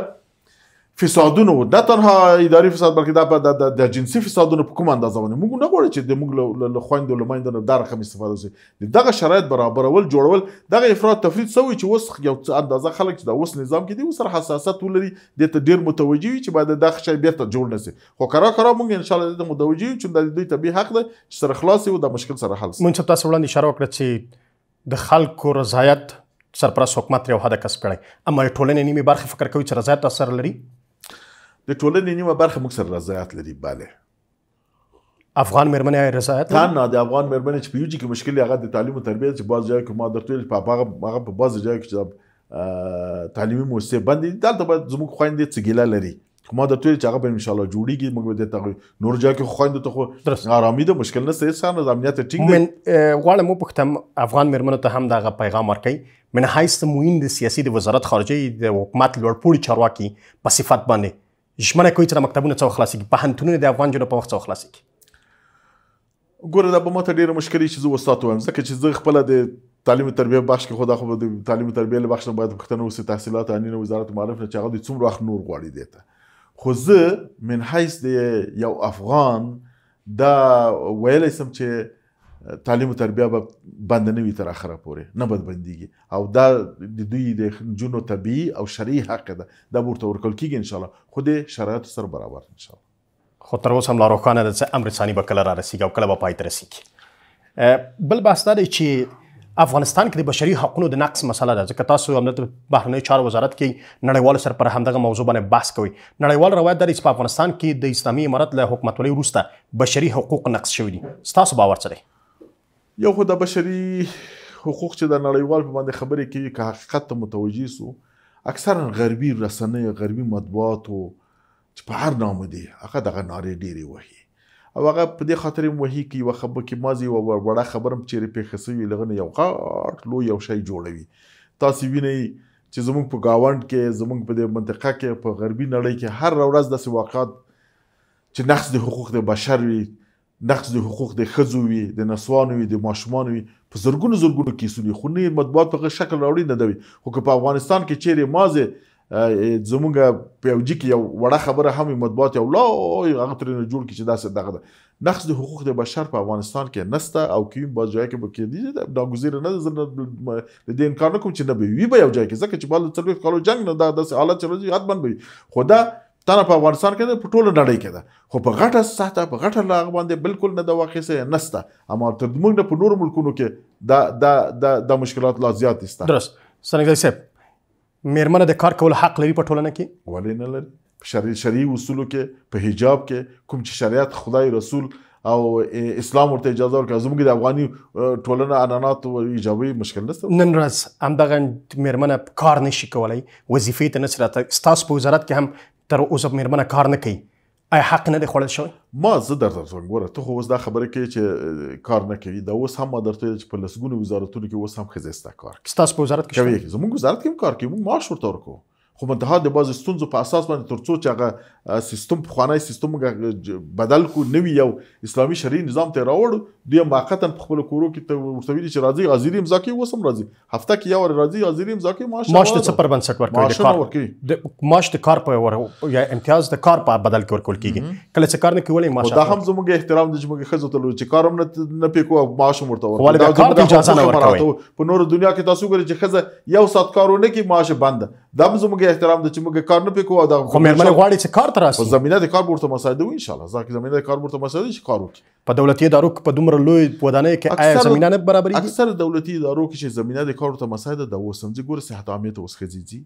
فسادونه نه تنها اداري فساد بلکې دا د د جنسي فسادونه په کوم اندازه باندې موږ نه غواړو چې د موږ له خويندو له مایندو دا رقم استفاده وشي دغه شرایط برابرول جوړول دغه افراط تفرید سوی چې وس یو اندازه خلک چې د اوس نظام کې دی وسره حساسیت ولري د ته ډیر متوجي وي چې باید دغه شی بیرته جوړ نسی خو کرا کرا موږ ان شاء الله د متوجي چې د دوی طبي حق ده چې سره خلاص یو د مشکل سره حل شي مونږ تاسو وړاندې اشاره وکړه چې د خلکو رضایت سرپرست حکومت یو هدف کسب کړي اما ټولنې نیمه برخه فکر کوي چې رضایت اثر لري د ټولنې نیمه برخه موږ سره رضایت لري bale افغان مېرمنې آی رضایت نه نه د افغان مېرمنې چې په یوجی کې مشکل هغه د تعلیم او تربیت چې باز ځای کې ما درته ویل په هغه هغه په باز ځای کې چې تعلیمي موسسه باندې دلته باید زموږ خويندې څګیله لري خو ما درته ویل چې هغه به ان شاء الله جوړیږي موږ به د تغ نور ځای کې خويندې ته خو آرامي ده مشکل نه سي سره امنیت ټینګ من غواړم مو پختم افغان مېرمنو ته هم دغه پیغام ورکړي من هیڅ موین د سیاسي د وزارت خارجه د حکومت لوړ پوړي چارواکي په صفات باندې ژمنه کوي چې د مکتبونو څو خلاصيږي په هنتونو د افغان جنو په وخت څو خلاصيږي ګوره دا به ماته ډیره مشکلې چې زه وساتو هم ځکه چې زه خپل د تعلیم تربیه بخش کې خدا خو د تعلیم تربیه له بخش نه باید پښتنه اوسې تحصیلات انی نه وزارت معرف نه چې هغه د څومره وخت نور غواړي دیته خو زه من حیث د یو افغان دا ویلی سم چې تعلیم او تربیه به بند نه وي تر اخره پورې نه بد بنديږي او دا د دوی د جنو طبي او شرعي حق ده دا ورته ورکول کیږي ان شاء الله خو د شرایط سره برابر ان شاء الله خو تر اوسه هم لا روښانه ده چې امر ثاني به کله را رسیږي او کله به پای ته رسیږي بل بحث دا دی چې افغانستان کې د بشري حقوقو د نقص مسله ده ځکه تاسو هم د بهرنی چارو وزارت کې نړیوال سر پر همدغه موضوع باندې بحث کوي نړیوال روایت درې په افغانستان کې د اسلامي امارت له حکومتولۍ وروسته بشري حقوق نقص شوی دي تاسو باور څه یو خو د بشري حقوق چې د نړیوال په باندې خبرې کوي که حقیقت ته متوجي سو اکثرا غربي رسنۍ غربي مطبوعات او چې په هر نامه دي هغه دغه نارې ډېرې وهي او هغه په دې خاطر هم وهي کې یوه خبره کې مازی یوه وړه خبره هم چیرې پېښه سوې لغه یو غاټ لو یو شی جوړوي تاسو وینئ چې زمونږ په گاوند کې زمونږ په دې منطقه کې په غربي نړۍ کې هر ورځ داسې واقعات چې نقص د حقوق د بشر وي نقص د حقوق د خزو وي د نسوانو وي د ماشومانو وي په زرګونو زرګونو کیسونه خو نه مطبوعات په شکل راوړي نه دوي خو که په افغانستان کې چیرې مازه زمونږ په یو جکی یو وړه خبره هم مطبوعات یو لا هغه تر نه جوړ کی چې داسې دغه ده نقص د حقوق د بشر په افغانستان کې نسته او کیم با ځای کې به کې دي دا گزیر نه زنه د دې انکار نه کوم چې نه به وي به یو ځای کې ځکه چې بل څلور کالو جنگ نه دا داسې حالت چې راځي حتما به خو دا تنه په افغانستان کې په ټوله نړۍ کې ده خو په غټه ساته په غټه لاغ باندې بالکل نه د واقع سره نسته اما تر موږ په نورو ملکونو کې دا دا دا, دا مشکلات لا زیات دي درست سنګر صاحب میرمنه د کار کول حق لري په ټولنه کې ولې نه لري شرعي شرعي اصولو کې په حجاب کې کوم چې شریعت خدای رسول او اسلام ورته اجازه ورکړه زموږ د افغاني ټولنه انانات او ایجابي مشکل نشته نن ورځ همدغه میرمنه کار نشي کولای وظیفې ته نه سره ستاسو په وزارت کې هم تر اوسه میرمنه کار نه کوي حق نه دی خوړل شوی ما زه درته څنګه ګوره ته خو اوس دا خبره کوي چې کار نه کوي دا اوس هم درته چې په لسګونو وزارتونو کې اوس هم خزېستا کار کوي تاسو په وزارت کې شوی زموږ وزارت کې کار کوي موږ ماش ورته خو منتها د باز ستونزو په اساس باندې ترڅو چې هغه سیستم خوانی سیستم بدل کو نوی یو اسلامي شرعي نظام ته راوړ دوی موقتا په خپل کورو کې ته ورته ویل چې راځي غزيري مزاکي وسم راځي هفته کې یو راځي غزيري مزاکي معاش معاش ته پر بنسټ ورکړي د کار معاش د کار په ور یا امتیاز د کار په بدل کې ورکول کیږي کله چې کار نه کوي معاش دا هم زموږ احترام د زموږ خزو ته چې کار هم نه پېکو معاش هم ورته ورکړي دا اجازه نه ورکوي په نور دنیا کې تاسو ګورئ چې خزه یو سات کارونه کې معاش بند دا زموږ احترام د چې موږ کار نه پکو او دا خو مېرمن غواړي چې کار تراسي په زمينه د کار ورته مساعده و ان شاء الله ځکه زمينه د کار ورته مساعده شي کار وکړي په دولتي ادارو کې په دومره لوی ودانۍ کې آیا زمينه نه برابرېږي اکثر دولتي ادارو کې چې زمينه د کار ورته مساعده د وسمځي ګور صحت عامه ته وسخېږي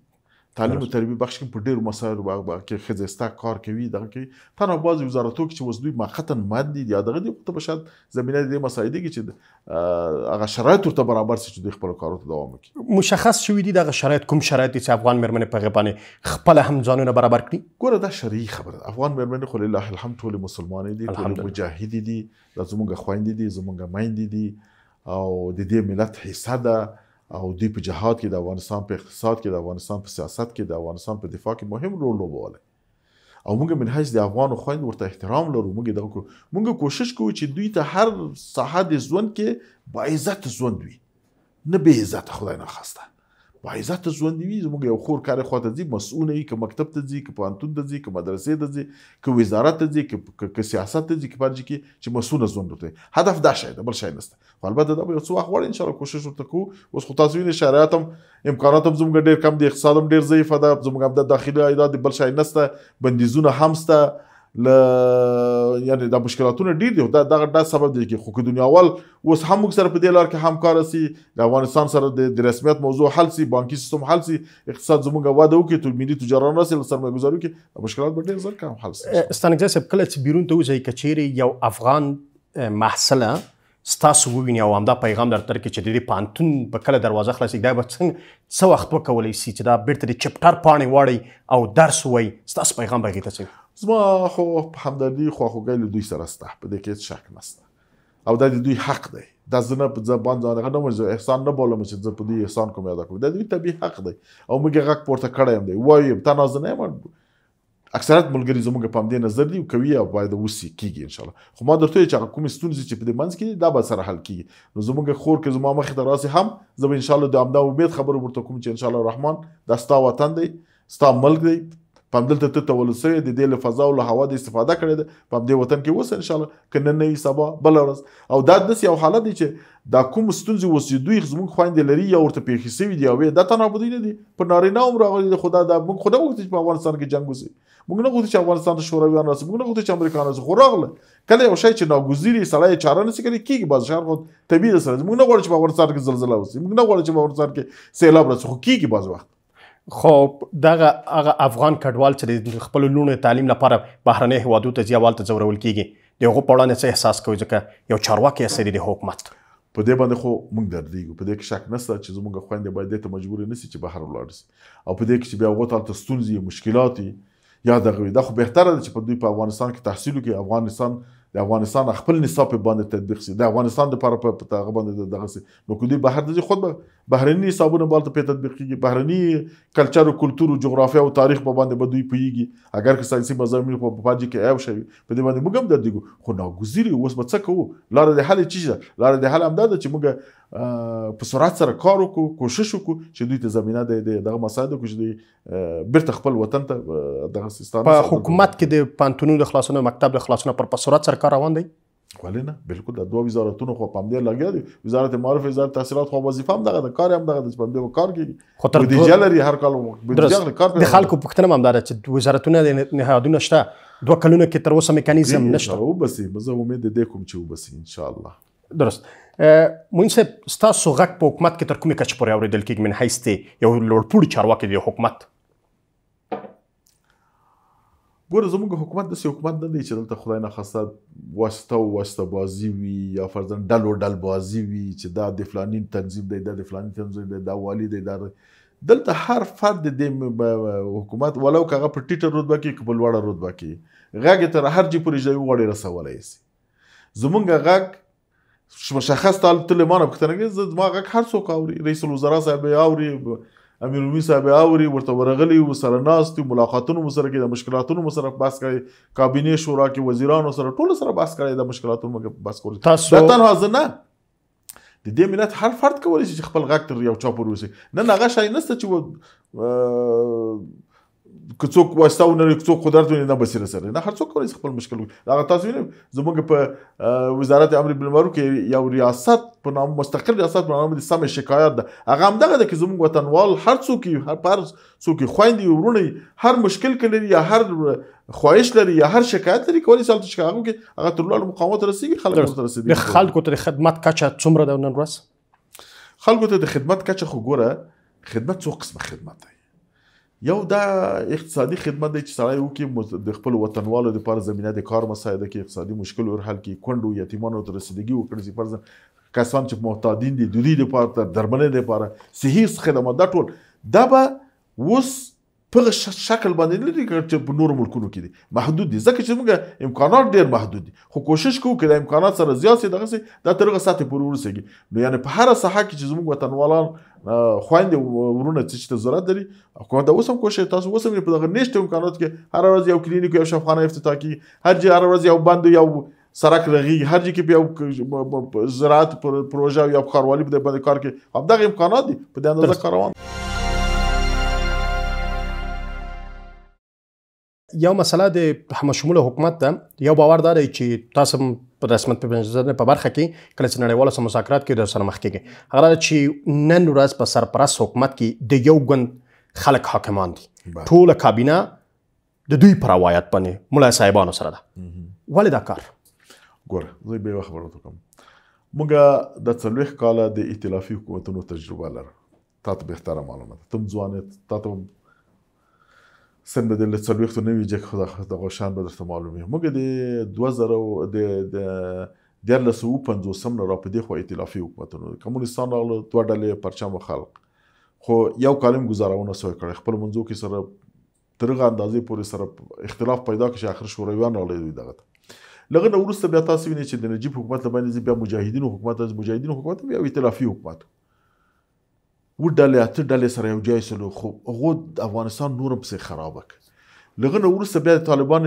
تعلیم او تربیه بخش کې په ډیرو مسایلو باغ باغ کې خځېستا کار کوي دغه کې تنه بعض وزارتو کې چې وسدوی ما ختن ماد دي یا دغه دي ته بشد زمينه دې مسایل دي چې هغه شرایط ورته برابر شي چې د خپل کارو ته دوام وکړي مشخص شوې دي دغه شرایط کوم شرایط چې افغان مرمنې په غبانې خپل هم ځانونه برابر کړي ګوره دا شرعي خبره افغان مرمنې خو لله الحمد ټول مسلمانې دي ټول مجاهدې دي زمونږ خويندې دي زمونږ میندې دي او د دې ملت حصہ ده او دوی په جهاد کې د افغانستان په اقتصاد کې د افغانستان په سیاست کې د افغانستان په دفاع کې مهم رول لوبولی او موږ من حیث د افغان خويند ورته احترام لرو موږ دغه موږ کوشش کوو چې دوی ته هر ساحه د ژوند کې با عزت ژوند وي نه بې عزت خدای نه خواسته با عزت ژوند وي زموږ یو خور کار خواته ځي مسؤونه وي که مکتب ته ځي که پوهنتون ته ځي که مدرسې ته ځي که وزارت ته ځي که سیاست ته ځي که پارجي کې چې مسؤونه ژوند ورته هدف دا شی ده بل شی نشته خو البته دا یو څه وخت غواړي انشاءالله کوشش ورته کوو اوس خو تاسو وینئ شرایط هم امکانات هم زموږ ډېر کم دي اقتصاد هم ډېر ضعیفه ده زموږ هم د داخلي عایدات بل شی نشته بندیزونه هم شته ل یعنی دا مشکلاتونه ډیر دي دا دغه دا سبب دی چې خو کې دنیاوال اوس هم موږ سره په دې لار کې همکار سي د افغانستان سره د رسمیت موضوع حل سي بانکي سیستم حل سي اقتصاد زموږه واده وکړي ټول ملي تجارت راسي سرمایه گذاري کې مشکلات به ډیر ځل کم حل سي ستانګ صاحب کله چې بیرون ته وځي کچيري یو افغان محصله ستاسو وویني او همدا پیغام درته کې چې د دې پانتون په کله دروازه خلاصې دا به څنګه څه وخت وکولای شي چې دا بیرته د چپټر پاڼې واړی او درس وای ستاسو پیغام به کې ته زما خو همدردي خواخوږۍ له دوی سره سته په دې کې هیڅ شک نشته او دا د دوی حق دی دا زنه په ځبان ځان غنډه مې احسان نه بولم چې زه په دې احسان کوم یاد کوم دا دوی طبي حق دی او موږ غږ پورته کړی دی وایم تا نه زنه ما اکثریت ملګری زموږ په دې نظر دی کوي او باید وسی کیږي ان شاء الله خو ما درته چې کوم ستونزې چې په دې منځ کې دا به سره حل کیږي نو زموږ خور کې زموږ مخ ته راسي هم زه ان شاء الله د امدا امید خبر ورته کوم چې ان شاء الله الرحمن دا ستا وطن دی ستا ملک دی په دلته ته تولسي د دې له فضا او له هوا د استفاده کړې ده په دې وطن کې اوس ان شاء الله کنه نه سبا بل ورځ او دا داس یو حالت دی چې دا کوم ستونزې وسیدوي زموږ خويندې لري یا ورته پیښې سوي دي او دا تنابود نه دي په نارینه عمر راغلي د خدا د موږ خدا وخت په افغانستان کې جنگ وسی موږ نه غوښتو چې افغانستان ته شورویان راسي موږ نه غوښتو چې امریکایان راسي خو راغله کله یو شی چې ناګوزيري سړی چاره نه سکري کیږي باز شهر خو طبيعي سره موږ نه غواړو چې په افغانستان کې زلزلہ وسی موږ نه غواړو چې په افغانستان کې سیلاب راسي خو کیږي باز وخت خو دغه هغه افغان کډوال چې د خپل لونو تعلیم لپاره بهرنی هوادو ته ځیوال ته زورول کیږي د هغه په وړاندې څه احساس کوي ځکه یو چارواکي اثر د حکومت په دې باندې خو موږ دردیږو په دې کې شک نشته چې زموږ خويندې باید ته مجبور نه شي چې بهر ولاړ شي او په دې کې چې بیا هغه ته ستونزې مشکلات یا دغه دا خو بهتره ده چې په دوی په افغانستان کې تحصیل وکړي افغانستان د افغانستان خپل نصاب باندې تطبیق شي د افغانستان لپاره په هغه باندې دغه نو کدي بهر د خود به بهرني حسابونه بلته په تطبیق کیږي بهرني کلچر او کلچر او جغرافي او تاریخ په باندې بدوي پیږي اگر که ساينسي مضامین په پاجي کې ایو شوی په دې باندې موږ هم دردګو خو ناګزيري اوس به څه کوو لار د حل چی ده لار د حل امداد چې موږ په سرعت سره کار وکړو کوشش وکړو چې دوی ته زمينه د دغه مسایدو کې دوی بیرته خپل وطن ته دغه سیستم په حکومت کې د پانتونو د خلاصونو مکتب د خلاصونو پر په سرعت سره کار روان دی ولې نه بالکل د دو وزارتونو خو خب پام دی لګیا دي وزارت معارف وزارت تحصیلات خو خب وظیفه هم دغه کار هم دغه چې دی کار کیږي خطر. تر دې هر کال بودیجه کار د خلکو پښتنه هم دار چې وزارتونه نه نهادونه شته دوه کلونه کې تر اوسه میکانیزم نشته او بس زه امید دې کوم چې او بس ان شاء الله درست مونږ ستاسو غږ په حکومت کې تر کومه کچ پورې اوریدل کېږي من حیث یو لوړپوړي چارواکي د حکومت ګوره زموږ حکومت د حکومت نه دی چې دلته خدای نه خواسته واسطه او واسطه بازی وي یا فرضاً ډل او ډل بازی وي چې دا د فلانین تنظیم دی دا د فلانین تنظیم دی دا والی دی دا دلته هر فرد د حکومت ولو کغه په ټیټه رتبه کې کبل وړه رتبه کې غږ تر هر جی پورې ځای وړي رسولای شي زمونږ غږ مشخص طالب تل ما نه پوښتنه کوي زما غږ هر څوک اوري رئیس الوزرا صاحب اوري امیر رومي صاحب اوري ورته ورغلي و سره ناست ملاقاتونو مو سره کې د مشکلاتونو مو سره بحث کړي کابینه شورا کې وزیرانو سره ټول سره بحث کړي د مشکلاتونو مو بحث کړي تاسو تنها ځنه د دې ملت هر فرد کولی شي خپل غږ تر یو چا پورې وسی نه هغه شای نسته چې که څوک واستاونه که څوک قدرت ونه بصیر سره نه هر څوک کولای خپل مشکل دا تاسو وینئ زموږ په وزارت امر بالمعروف کې یو ریاست په نام مستقل ریاست په نام د سم شکایت ده هغه هم دغه د کې زموږ وطنوال هر څوک هر پر څوک خويندې ورونه هر مشکل کې لري یا هر خواهش لري یا هر شکایت لري کولی سال ته شکایت وکړي هغه تر لوړ مقامات رسیدي خلک تر رسیدي د خلکو ته خدمت کچه څومره ده نن ورځ خلکو ته د خدمت کچه خو ګوره خدمت څو قسمه خدمت دی یو دا اقتصادي خدمت دی چې سړی وکړي د خپل وطنوالو لپاره زمينه د کار مساعده کې اقتصادي مشکل ور حل کړي کندو یتیمانو ته رسیدګي وکړي چې فرض کسان چې محتاجین دي د دې لپاره درملنې لپاره صحیح خدمات دا ټول دا به وس په شکل باندې لري چې په نور ملکونو کې دي محدود دي ځکه چې موږ امکانات ډیر محدود دي خو کوشش کوو چې د امکانات سره زیات شي دغه د ترغه ساتي پر ورسېږي نو یعنی په هر ساحه کې چې زموږ وطنوالان خويندې ورونه چې ته ضرورت لري خو دا اوس هم کوشش تاسو اوس هم په دغه نشته امکانات کې هر ورځ یو کلینیک یو شفاخانه افتتاح کی هر جی هر ورځ یو بند یو سرک رغي هر جی کې یو زراعت پروژه یو خاروالي په دې باندې کار کوي همدغه امکانات دي په دې اندازه کاروان یو مسله د همشموله حکومت ده یو باور ده چې تاسو په رسمیت پېژندنې په برخه کې کله چې نړیوالو سره مذاکرات کوي در سره مخ کیږي هغه چې نن ورځ په سرپرست حکومت کې د یو ګوند خلک حاکمان دي ټول کابینه د دوی پر روایت باندې ملا صاحبانو سره ده ولې دا کار ګور زه به خبرو ته کوم موږ د څلويخ کاله د ائتلافي حکومتونو تجربه لرو تاسو به تر معلومات تم ځوانه تاسو سم د لڅلوخت نوې جک خدا د غشان به درته معلومي موږ د 2000 د د د لسو 15 نه را په دې خو ائتلافي حکومتونو کمونستان راغله دوه ډلې پرچم خلق خو یو کالم گزارونه سوی کړ خپل منځو کې سره ترغه اندازې پورې سره اختلاف پیدا کړي اخر شورویان راغلي دغه لغه نو وروسته بیا تاسو وینئ چې د نجیب حکومت باندې بیا مجاهدینو حکومت از مجاهدینو حکومت بیا ائتلافي حکومت و ډلې اته ډلې سره یو ځای سلو خو هغه د افغانستان نورم پسې خراب کړ لغه نو ورسره بیا د طالبان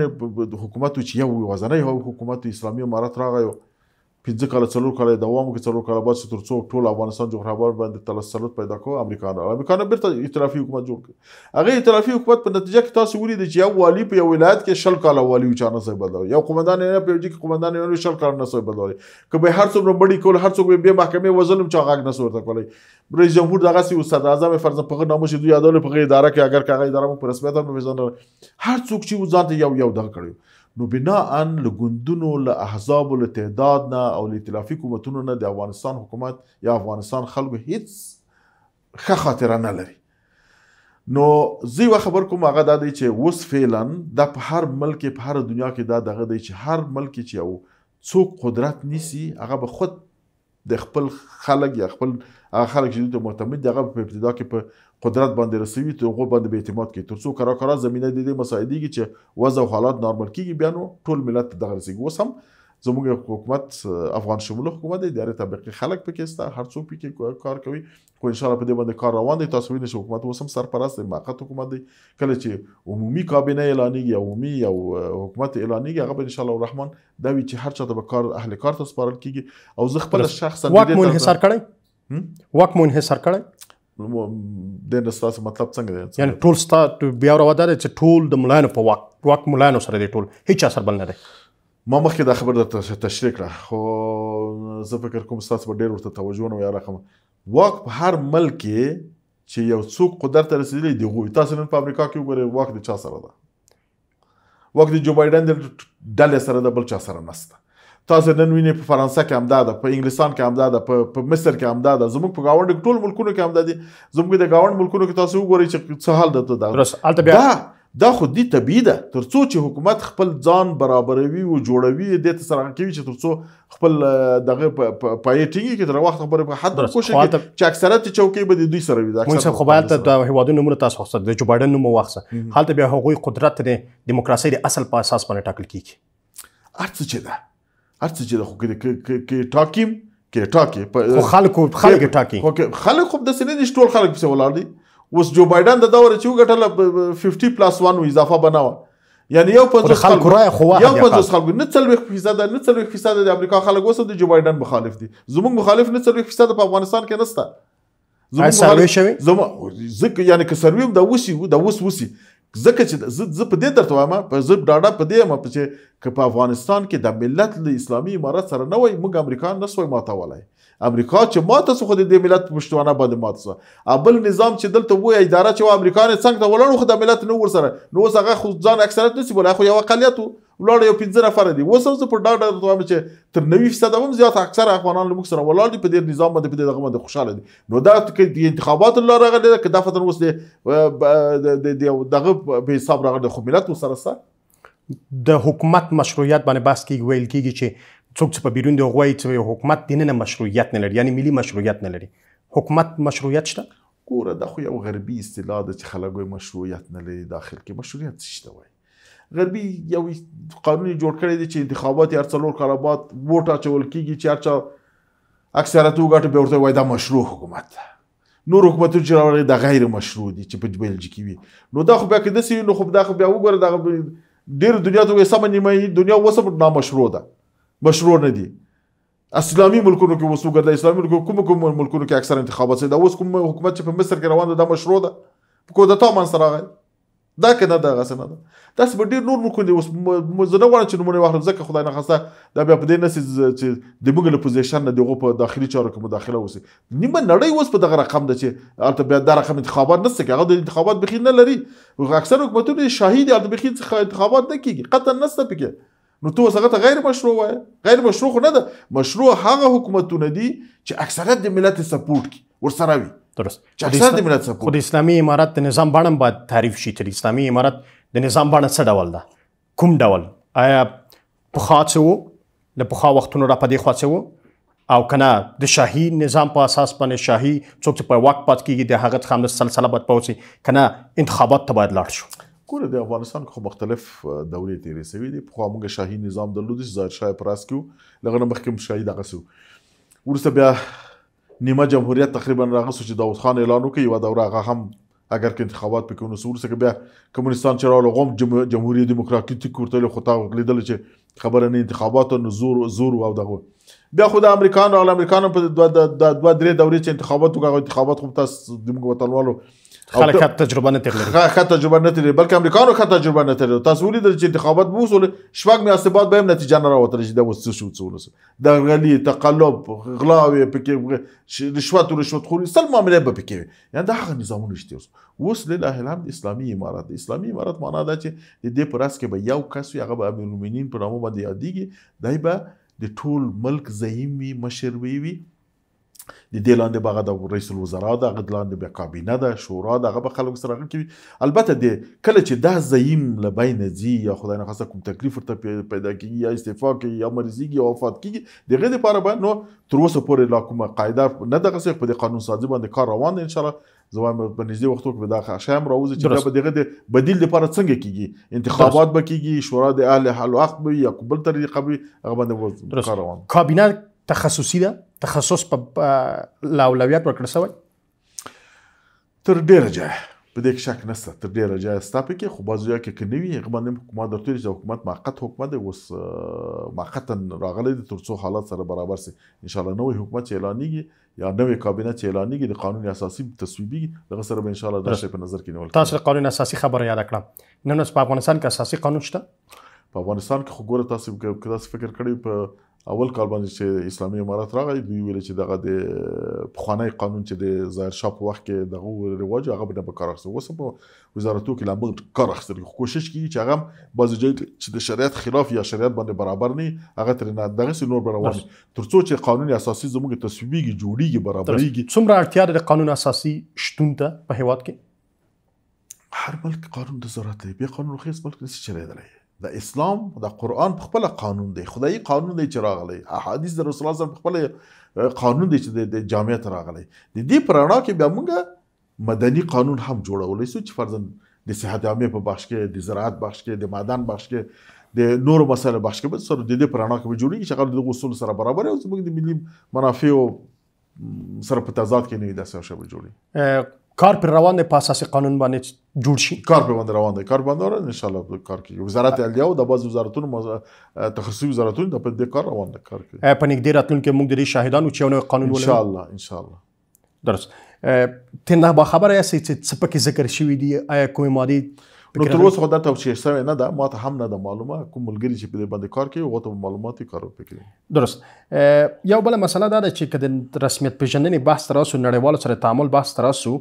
حکومت چې یو وزنه یو حکومت اسلامي امارات راغی پنځه کاله څلور کاله دوام کې څلور کاله بعد تر څو ټول افغانستان جغرافیه باندې تسلط پیدا کو امریکا نه امریکا نه بیرته ائتلافي حکومت جوړ کړ هغه ائتلافي حکومت په نتیجه کې تاسو ولید چې یو والی په یو ولایت کې شل کاله والی و چانه سي بدل یو قومندان نه په دې کې قومندان نه شل کاله نه سي بدل کبه هر څومره بډي کول هر څوک به محکمه وزنم چا غاګ نه سورته کولای رئیس جمهور دغه سي استاد اعظم فرض په نامو شي دوی عدالت په اداره کې اگر کاغه اداره مو په رسمیت نه پیژنل هر څوک چې وزانته یو یو دغه کړی نو بناء له ګوندونو له احزاب له تعداد نه او له ائتلافي حکومتونو نه د افغانستان حکومت یا افغانستان خلکو هیڅ ښه خاطره نه لري نو زی و خبر کوم هغه دا دی چې اوس فعلا د په هر ملک په هر دنیا کې دا دغه دی چې هر ملک چې یو څوک قدرت نیسی هغه به خود د خپل خلک یا خپل هغه خلک چې دوی معتمد دغه په ابتدا کې په قدرت باندې رسوي ته هغه باندې به اعتماد کوي ترڅو کرا کرا زمينه د دې مساعدېږي چې وضع او حالات نارمل کیږي بیا نو ټول ملت دغه رسېږي اوس هم زموږ حکومت افغان شمول حکومت دی د طبقه خلک پکې ستا هر څوک پکې کار کوي خو ان شاء الله په دې باندې کار روان دی تاسو وینئ چې حکومت اوس هم سرپرست دی موقت حکومت دی کله چې عمومي کابینه اعلانېږي عمومي او حکومت اعلانېږي هغه به ان شاء الله الرحمن دا وی چې هر چا ته به کار اهل کار ته سپارل کیږي او زه خپل شخصا واک مو انحصار کړی واک مو انحصار کړی د نستاسو مطلب څنګه دی یعنی ټول ستا بیا ورواده چې ټول د ملانو په واک واک ملانو سره دی ټول هیڅ اثر بل نه دی ما مخکې دا خبر درته تشریح کړه خو زه فکر کوم تاسو به ډېر ورته توجه نه یا رقم واک په هر ملک کې چې یو څوک قدرت ته رسیدلی دی غوي تاسو نن په امریکا کې وګورئ واک د چا سره ده واک د جو بایدن د ډلې سره د بل چا سره نسته تاسو نن وینئ په فرانسه کې همدا ده په انګلستان کې همدا ده په مصر کې همدا ده زموږ په گاونډ ټول ملکونو کې همدا دي زموږ د گاونډ ملکونو کې تاسو وګورئ چې څه حال ده دا درست البته بیا دا خو دی طبيعي ده ترڅو چې حکومت خپل ځان برابروي او جوړوي د دې سره کوي چې ترڅو خپل دغه پایې ټینګي کې تر وخت خبره په حد کوشش کوي چې اکثریت چوکۍ به دوی سره وي دا اکثر خو باید د هیوادونو نمونه تاسو خو د جو بایدن نوم واخصه حالت بیا هغوی قدرت نه دیموکراسي د اصل په اساس باندې ټاکل کیږي ارڅ چې ده هرڅه چې خو کې کې ټاکیم کې ټاکي خو خلکو خلک ټاکي خو خلک خو د سینې دي ټول خلک په ولاړ دي اوس جو بایدن د دور چې وګټل 50 پلس 1 اضافه بناوه یعنی یو پنځه خلکو رائے خو واحد یو پنځه خلکو نه څلويخ فیصد نه څلويخ فیصد د امریکا خلک اوس د جو بایدن مخالف دي زموږ مخالف نه څلويخ فیصد په افغانستان کې نشته زموږ مخالف زموږ یعنی که سروي د وسی د وس وسی ځکه چې زه په دې درته وایم په زه ډاډه په دې یم چې که په افغانستان کې د ملت له اسلامي امارت سره نه وای موږ امریکایان نه سوی ماته ولای امریکا چې ماته څه خو د ملت پښتوانه باندې ماته سو ابل نظام چې دلته وای اداره چې امریکایان څنګه ولړو خو د ملت نو ور سره نو څنګه خو ځان اکثریت نسی بوله خو یو اقلیت ولاړ یو پنځه نفر دي اوس هم زه په ډاډ ډاډ وایم چې تر 90% هم زیات اکثر افغانان لمک سره ولاړ دي په دې نظام باندې په دې دغه باندې خوشاله دي نو دا چې د انتخاباتو لاره راغلي ده که دا فتن اوس د دغه به حساب راغلي خو ملت وسره سره د حکومت مشروعیت باندې بحث کیږي ویل کیږي چې څوک چې په بیرون دی غوي چې حکومت دینه مشروعیت نه لري یعنی ملي مشروعیت نه لري حکومت مشروعیت شته ګوره دا خو یو غربي اصطلاح ده چې خلک مشروعیت نه لري داخل کې مشروعیت شته وایي غربي یو قانون جوړ کړی دی چې انتخابات هر څلور کاله بعد ووټ اچول کیږي چې هرچا اکثریت وګټي به ورته وای دا مشروع حکومت نور حکومتونه چې راغلي دا غیر مشروع دي چې په بلج کې وي نو دا خو بیا کې داسې نو خو دا خو بیا وګوره دا ډیر دنیا ته سم نیمه دنیا وسه نامشروع ده مشروع نه دي اسلامي ملکونو کې وسو ګرځي اسلامي ملکونو کوم کوم ملکونو کې اکثر انتخابات دي اوس کوم حکومت چې په مصر کې روان ده دا مشروع ده په کو دا تا من سره راغی دا کنه دا غسه نه ده تاسو به ډیر نور مخونه اوس زه نه غواړم چې نمونه واخلم ځکه خدای نه خسته دا بیا په دې نسی چې د موږ له پوزیشن نه دغه په داخلي چارو کې مداخله وسی نیمه نړۍ اوس په دغه رقم ده چې البته بیا دا رقم انتخابات نه څه هغه د انتخابات بخیر نه لري اکثر حکومتونه شاهد البته بخیر انتخابات نه کیږي قطعا نه څه پکې نو تو اوس هغه غیر مشروع وای غیر مشروع نه ده مشروع هغه حکومتونه دي چې اکثریت د ملت سپورټ کی ورسره وي درست چاکسار د ملت سکوت خو د اسلامي امارت د نظام باندې باید تعریف شي چې اسلامي امارت د نظام باندې څه ډول ده کوم ډول آیا په خاصو له په خا وختونو را پدې خاصو او کنه د شاهي نظام په اساس باندې شاهي څوک چې په واک پات کیږي د هغه خامد سلسله بد پوسی کنه انتخابات ته باید لاړ شو ګوره د افغانستان خو مختلف دورې تیرې سوي دي په موږ شاهي نظام درلود چې ظاهر شاه پراس کیو لغه مخکې شاهي دغه سو ورسته بیا نیمه جمهوریت تقریبا راغسو چې داوود خان اعلان وکړ یو دوره هغه هم اگر که انتخابات پکې ونه سور سکه بیا کمونستان چې راول غوم جمهوریت دیموکراتیک ورته له خطا لیدل چې خبره نه انتخابات او زور زور او دغه بیا خو د امریکایانو او امریکایانو په دوه دوه درې دورې چې انتخابات وکړو انتخابات خو تاسو زموږ وطنوالو خلک ته تجربه نه لري خلک تجربه نه لري بلکې امریکایانو خلک تجربه نه لري تاسو ولې د انتخابات بوسول شپږ میاشتې بعد به هم نتیجه نه راوتل چې دا وس شو څولس د غلی تقلب غلاوی پکې رشوت او رشوت خوري سل معاملې به پکې یعنی دا هغه نظامونه شته اوس اوس لله الحمد اسلامي امارات اسلامي امارات معنا دا چې د دې پراس کې به یو کس یو هغه به امیر المؤمنین په نامه باندې یادېږي دای به د ټول ملک زعیم وي مشر وی وي د دې لاندې به هغه د رئیس الوزرا د هغه لاندې به کابینه ده شورا ده هغه به خلکو سره هغه کوي البته د کله چې دا زیم له بینه ځي یا خدای نه خواسته کوم تکلیف ورته پیدا کیږي یا استعفا کوي یا مریضي یا وفات کیږي د هغې دپاره به نو تر اوسه پورې لا کومه قاعده نه دغسې په دې قانون سازي باندې کار روان دی انشاءالله زما په نږدې وختو کې به دا شام راوځي چې به دغه د بدیل لپاره څنګه کیږي انتخابات به کیږي شورا د اهل حل وخت به یا قبول طریقه به هغه باندې کار روان کابینه تخصصي ده تخصص په لا اولویت ورکړ شوی تر ډیره ځای په دې شک نشته تر ډیره ځای ستا په کې خو بازویا کې کې نوی هغه باندې حکومت درته چې حکومت ماقت حکومت دی اوس ماقتا راغلی دی تر څو حالات سره برابر سي ان شاء الله نوې حکومت اعلانېږي یا نوې کابینه چې اعلانېږي د قانون اساسي تصویبي دغه سره به ان شاء الله دا شی په نظر کې نیول تاسو قانون اساسي خبره یاد کړم نن اوس په افغانستان کې اساسي قانون شته په افغانستان کې خو ګوره تاسو که تاسو فکر کړی په اول کال باندې چې اسلامي امارات راغی دوی ویل چې دغه د پخوانی قانون چې د ظاهر شاه په وخت کې دغه رواج هغه به په کار اخستل اوس په وزارتو کې لامل کار اخستل کوشش کوي چې هغه بازوجي چې د شریعت خلاف یا شریعت باندې برابر نه هغه تر نه دغه سي نور روان ترڅو چې قانون اساسي زموږ تصویبيږي جوړیږي برابرېږي څومره اړتیا د قانون اساسي شتون ته په هیواد کې هر بلک قانون د ضرورت دی به قانون خو هیڅ بلک نشي چلیدلی د اسلام د قران په خپل قانون دی خدایي قانون دی چې راغلی احادیث د رسول الله صلی الله علیه وسلم خپل قانون دی چې د جامعیت راغلی د دې پرانا کې بیا موږ مدني قانون هم جوړولای شو چې فرضاً د صحت عامه په بخش کې د زراعت بخش کې د معدن بخش کې د نور مسله بخش کې سره د دې پرانا کې جوړیږي چې هغه د اصول سره برابر او زموږ د ملي منافع سره په تضاد کې نه داسې شی جوړي کار پر روان دی په اساس قانون باندې جوړ شي کار پر باندې روان دی کار باندې ان شاء الله کار کوي وزارت الیا او د بعض وزارتونو تخصصي وزارتونو د په دې کار روان دی کار کوي په نږدې راتلونکي موږ د شاهدان او چېونو قانون ولرو ان شاء الله ان شاء الله درست ته نه خبره یې چې څه پکې ذکر شوی دی آیا کومه مادي نو تر اوسه دا توصیه شوی نه ده ما ته هم نه ده معلومه کوم ملګری چې په دې باندې کار کوي هغه ته معلوماتي کار وکړي درست یو بل مسله دا ده چې کله رسمیت پیژندنې بحث تراسو نړیوال سره تعامل بحث تراسو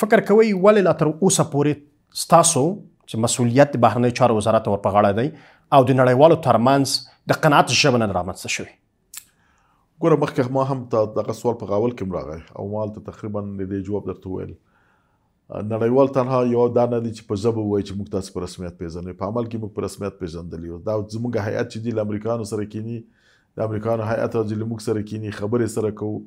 فکر کوي ولې لا تر اوسه پورې ستاسو چې مسولیت د بهرنی چارو وزارت ورپه غاړه دی او د نړیوالو ترمنس د قناعت ژبه نه رامنځته شوې ګوره مخکې ما هم دغه سوال په غاول کې راغی او ما هلته تقریبا د دې جواب درته ویل نړیوال تنها یو دا نه دي چې په زبه وای چې موږ تاسو په رسمیت پیژنې په عمل کې موږ په رسمیت پیژندلی دا زموږ هیئت چې دی امریکایانو سره کینی د امریکایانو هیئت چې موږ سره کینی خبرې سره کوو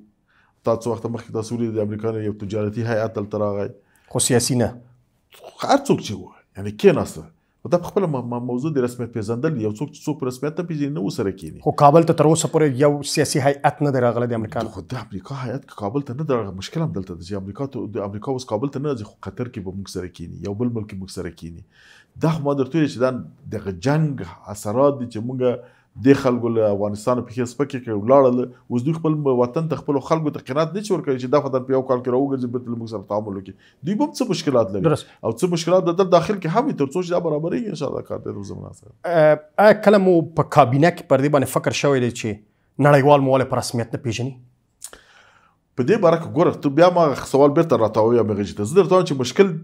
تاسو وخت مخکې تاسو لري د امریکا نه یو تجارتي هیئات تل تراغی خو سیاسي نه هر څوک چې و یعنی کیناسته دا په خپل موضوع د رسمیت پیژندل یو څوک څوک په رسمیت ته پیژنې نه وسره کینی خو کابل ته تر اوسه پورې یو سیاسي هیئت نه درغله د امریکا خو د امریکا هیئت کابل ته نه درغله مشکل هم دلته د امریکا ته د امریکا اوس کابل ته نه ځي خو قطر کې به موږ سره کینی یو بل ملک موږ سره کینی دا خو ما درته چې دا د جنگ اثرات دي چې موږ د خلکو له افغانستان په هیڅ پکې کې ولاړل اوس دوی خپل وطن ته خپل خلکو ته قناعت نه چورکړي چې دا فدان په یو کال کې راوګرځي بل موږ سره تعامل وکړي دوی به څه مشکلات لري او څه مشکلات د داخل کې هم تر څو چې دا برابرې ان شاء الله کار دې زموږ سره ا کلمو په کابینه کې پر دې باندې فکر شوی دی چې نړیوال مواله پر رسمیت نه پیژني په دې باره کې ګوره ته بیا ما سوال بیرته راته وایې مغه چې زه درته چې مشکل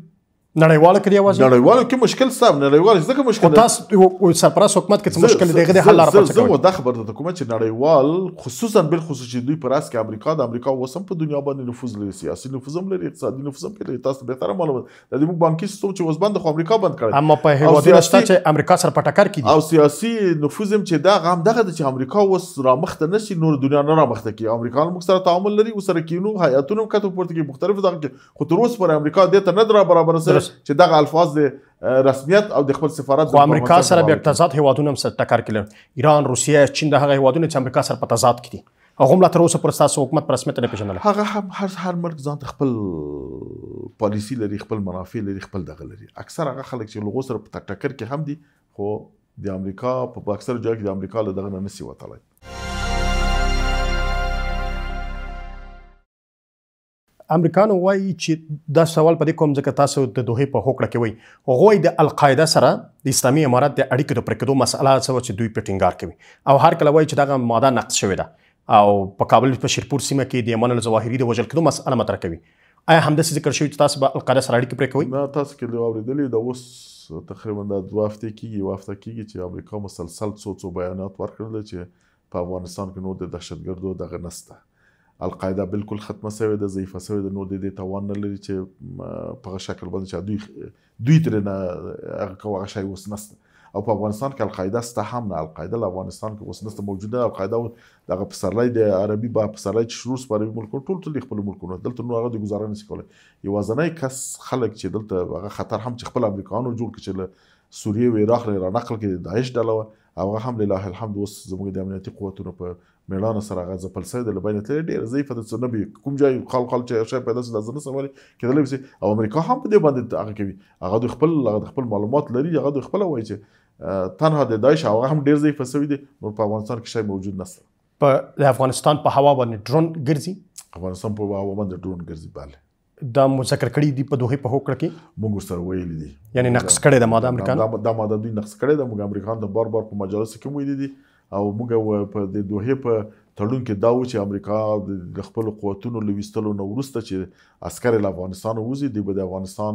نړیواله کې یوازې نړیواله کې مشکل سم نړیواله ځکه مشکل تاسو او سپراس حکومت کې څه مشکل دی غږی حل لار پڅ کوي زه دا خبر ده کوم چې نړیوال خصوصا بل خصوص چې دوی پر اس کې امریکا د امریکا وسم په دنیا باندې نفوذ لري سیاسي نفوذ هم لري اقتصادي نفوذ هم لري تاسو به تر معلومه د دې بانکي سیستم چې وسبند خو امریکا بند کړ اما په هیوادونو شته چې امریکا سره پټکر کیږي او سیاسي نفوذ هم چې دا غم دغه چې امریکا وس رامخته نشي نور دنیا نه رامخته کی امریکا هم سره تعامل لري وسره کینو حیاتونو کته پورته کې مختلف دغه خو تر اوسه پر امریکا دته نه درا برابر سره چې دغه الفاظ د رسمیت او د خپل سفارت د امریکا سره بیا تضاد هیوادونه هم سره ټکر کړل ایران روسیا چین د هغه هیوادونه چې امریکا سره په تضاد کې دي هغه ملا تر اوسه پر تاسو حکومت پر رسمیت نه پیژنل هغه هم هر هر ملک ځان خپل پالیسی لري خپل منافع لري خپل دغه لري اکثر هغه خلک چې لغو سره په ټکر کې هم دي خو د امریکا په اکثر ځای کې د امریکا له دغه نه نسی وتلای امریکانو وایي چې دا سوال په دې کوم ځکه تاسو د دوه په هوکړه کې وایي هغه د القاعده سره د اسلامي امارات د اړیکو د پرکدو مسله سره چې دوی په ټینګار کوي او هر کله وایي چې دا ماده نقص شوې ده او په کابل په شیرپور سیمه کې د امن الظواهری د وجل کېدو مسله مطرح کوي آیا هم د ذکر شوی چې تاسو به القاعده سره اړیکې پرې کوي ما تاسو کې دا اوریدلې د اوس تقریبا د دوه هفته کېږي یو هفته کېږي چې امریکا مسلسل څو څو بیانات ورکړل چې په افغانستان کې نو د دهشتګردو دغه نسته القاعده بالکل ختمه سوې ده ضعیفه سوې ده نو د دې توان نه لري چې په هغه شکل باندې چې دوی دوی ترې نه هغه کوه شی اوس نسته او په افغانستان کې القاعده سته هم نه القاعده له افغانستان کې اوس نسته موجوده القاعده دغه پسرلی د عربي با پسرلی چې شروع په عربي ملکونو ټول ټول خپل ملکونو دلته نو هغه د گزاره نشي کولای یوازنی کس خلک چې دلته هغه خطر هم چې خپل امریکایانو جوړ کړي چې سوریه و عراق را نقل کړي د داعش ډله او هغه هم لله الحمد اوس زموږ د امنیتي قوتونو په مېړانه سره هغه ځپل سوی دی له بینه تللی ډېره ضعیفه ده څه نه بي کوم ځای خال خال چې شی پیدا سي دا زه نه سم کېدلی سي او امریکا هم په دې باندې هغه کوي هغه د خپل هغه خپل معلومات لري هغه د خپل وایي چې تنها د داعش هغه هم ډېر ضعیفه سوی دی نور په افغانستان کې شی موجود نشته په د افغانستان په هوا باندې ډرون ګرځي افغانستان په هوا باندې ډرون ګرځي bale دا مذکر کړی دی په دوه په هوکړه کې موږ سره ویل دي یعنی نقص کړی د ماده امریکا دا ماده دوی نقص کړی د موږ امریکا د بار بار په مجلس کې ویل دي او موږ په د دوه په تړون کې دا و چې امریکا د خپل قوتونو لويستلو نو ورسته چې عسكر له افغانستان وځي د بده افغانستان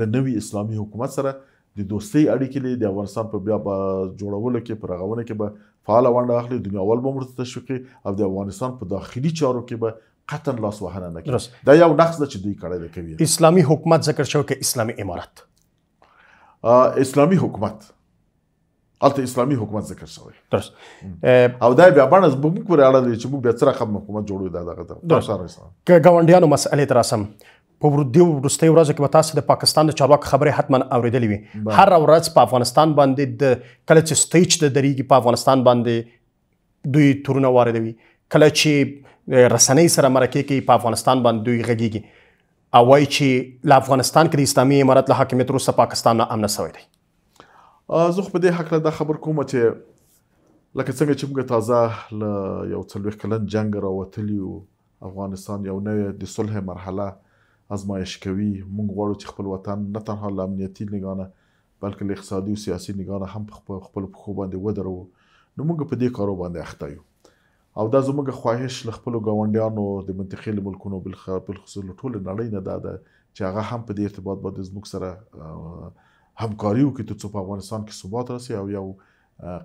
له نوي اسلامي حکومت سره د دوستۍ اړیکې لري د افغانستان په بیا جوړولو کې پر غوونه کې به فعال ونډه اخلي دنیا اول به مرته تشویقي او د افغانستان په داخلي چارو کې به قطن لاس وهنه نه کوي دا یو نقص ده چې دوی کړی کوي اسلامي حکومت ذکر شو کې اسلامي امارات اسلامي حکومت الته اسلامي حکومت ذکر شوی درست او دا بیا باندې موږ پورې اړه لري چې موږ بیا سره خپل حکومت جوړو دا دغه درست که ګاونډیانو مسئله تر سم په وردی ورستۍ ورځو کې به تاسو د پاکستان د چارواکو خبرې حتما اوریدلې وي هر ورځ په افغانستان باندې د کله چې سټیج د دریږي په افغانستان باندې دوی تورونه واردوي کله چې رسنۍ سره مرکه کوي په افغانستان باندې دوی غږیږي او وایي چې له افغانستان کې د اسلامي امارت له حاکمیت وروسته پاکستان نه امن شوی دی زه خو په دې حق له دا خبر کوم چې لکه څنګه چې موږ تازه ل یو څلوي کلن جنگ راوتلیو افغانستان یو نوې د صلح مرحله ازمایش کوي موږ غواړو چې خپل وطن نه تنها له امنیتي نگانه بلکې له اقتصادي او سیاسي نگانه هم خپل خپل خو باندې ودرو نو موږ په دې کارو باندې اخته یو او دا زموږ خواهش له خپل غونډیانو د منطقي ملکونو بل خصوص ټول نړۍ نه دا ده چې هغه هم په دې ارتباط باندې زموږ سره همکاري وکړي ترڅو په افغانستان کې ثبات راسي او یو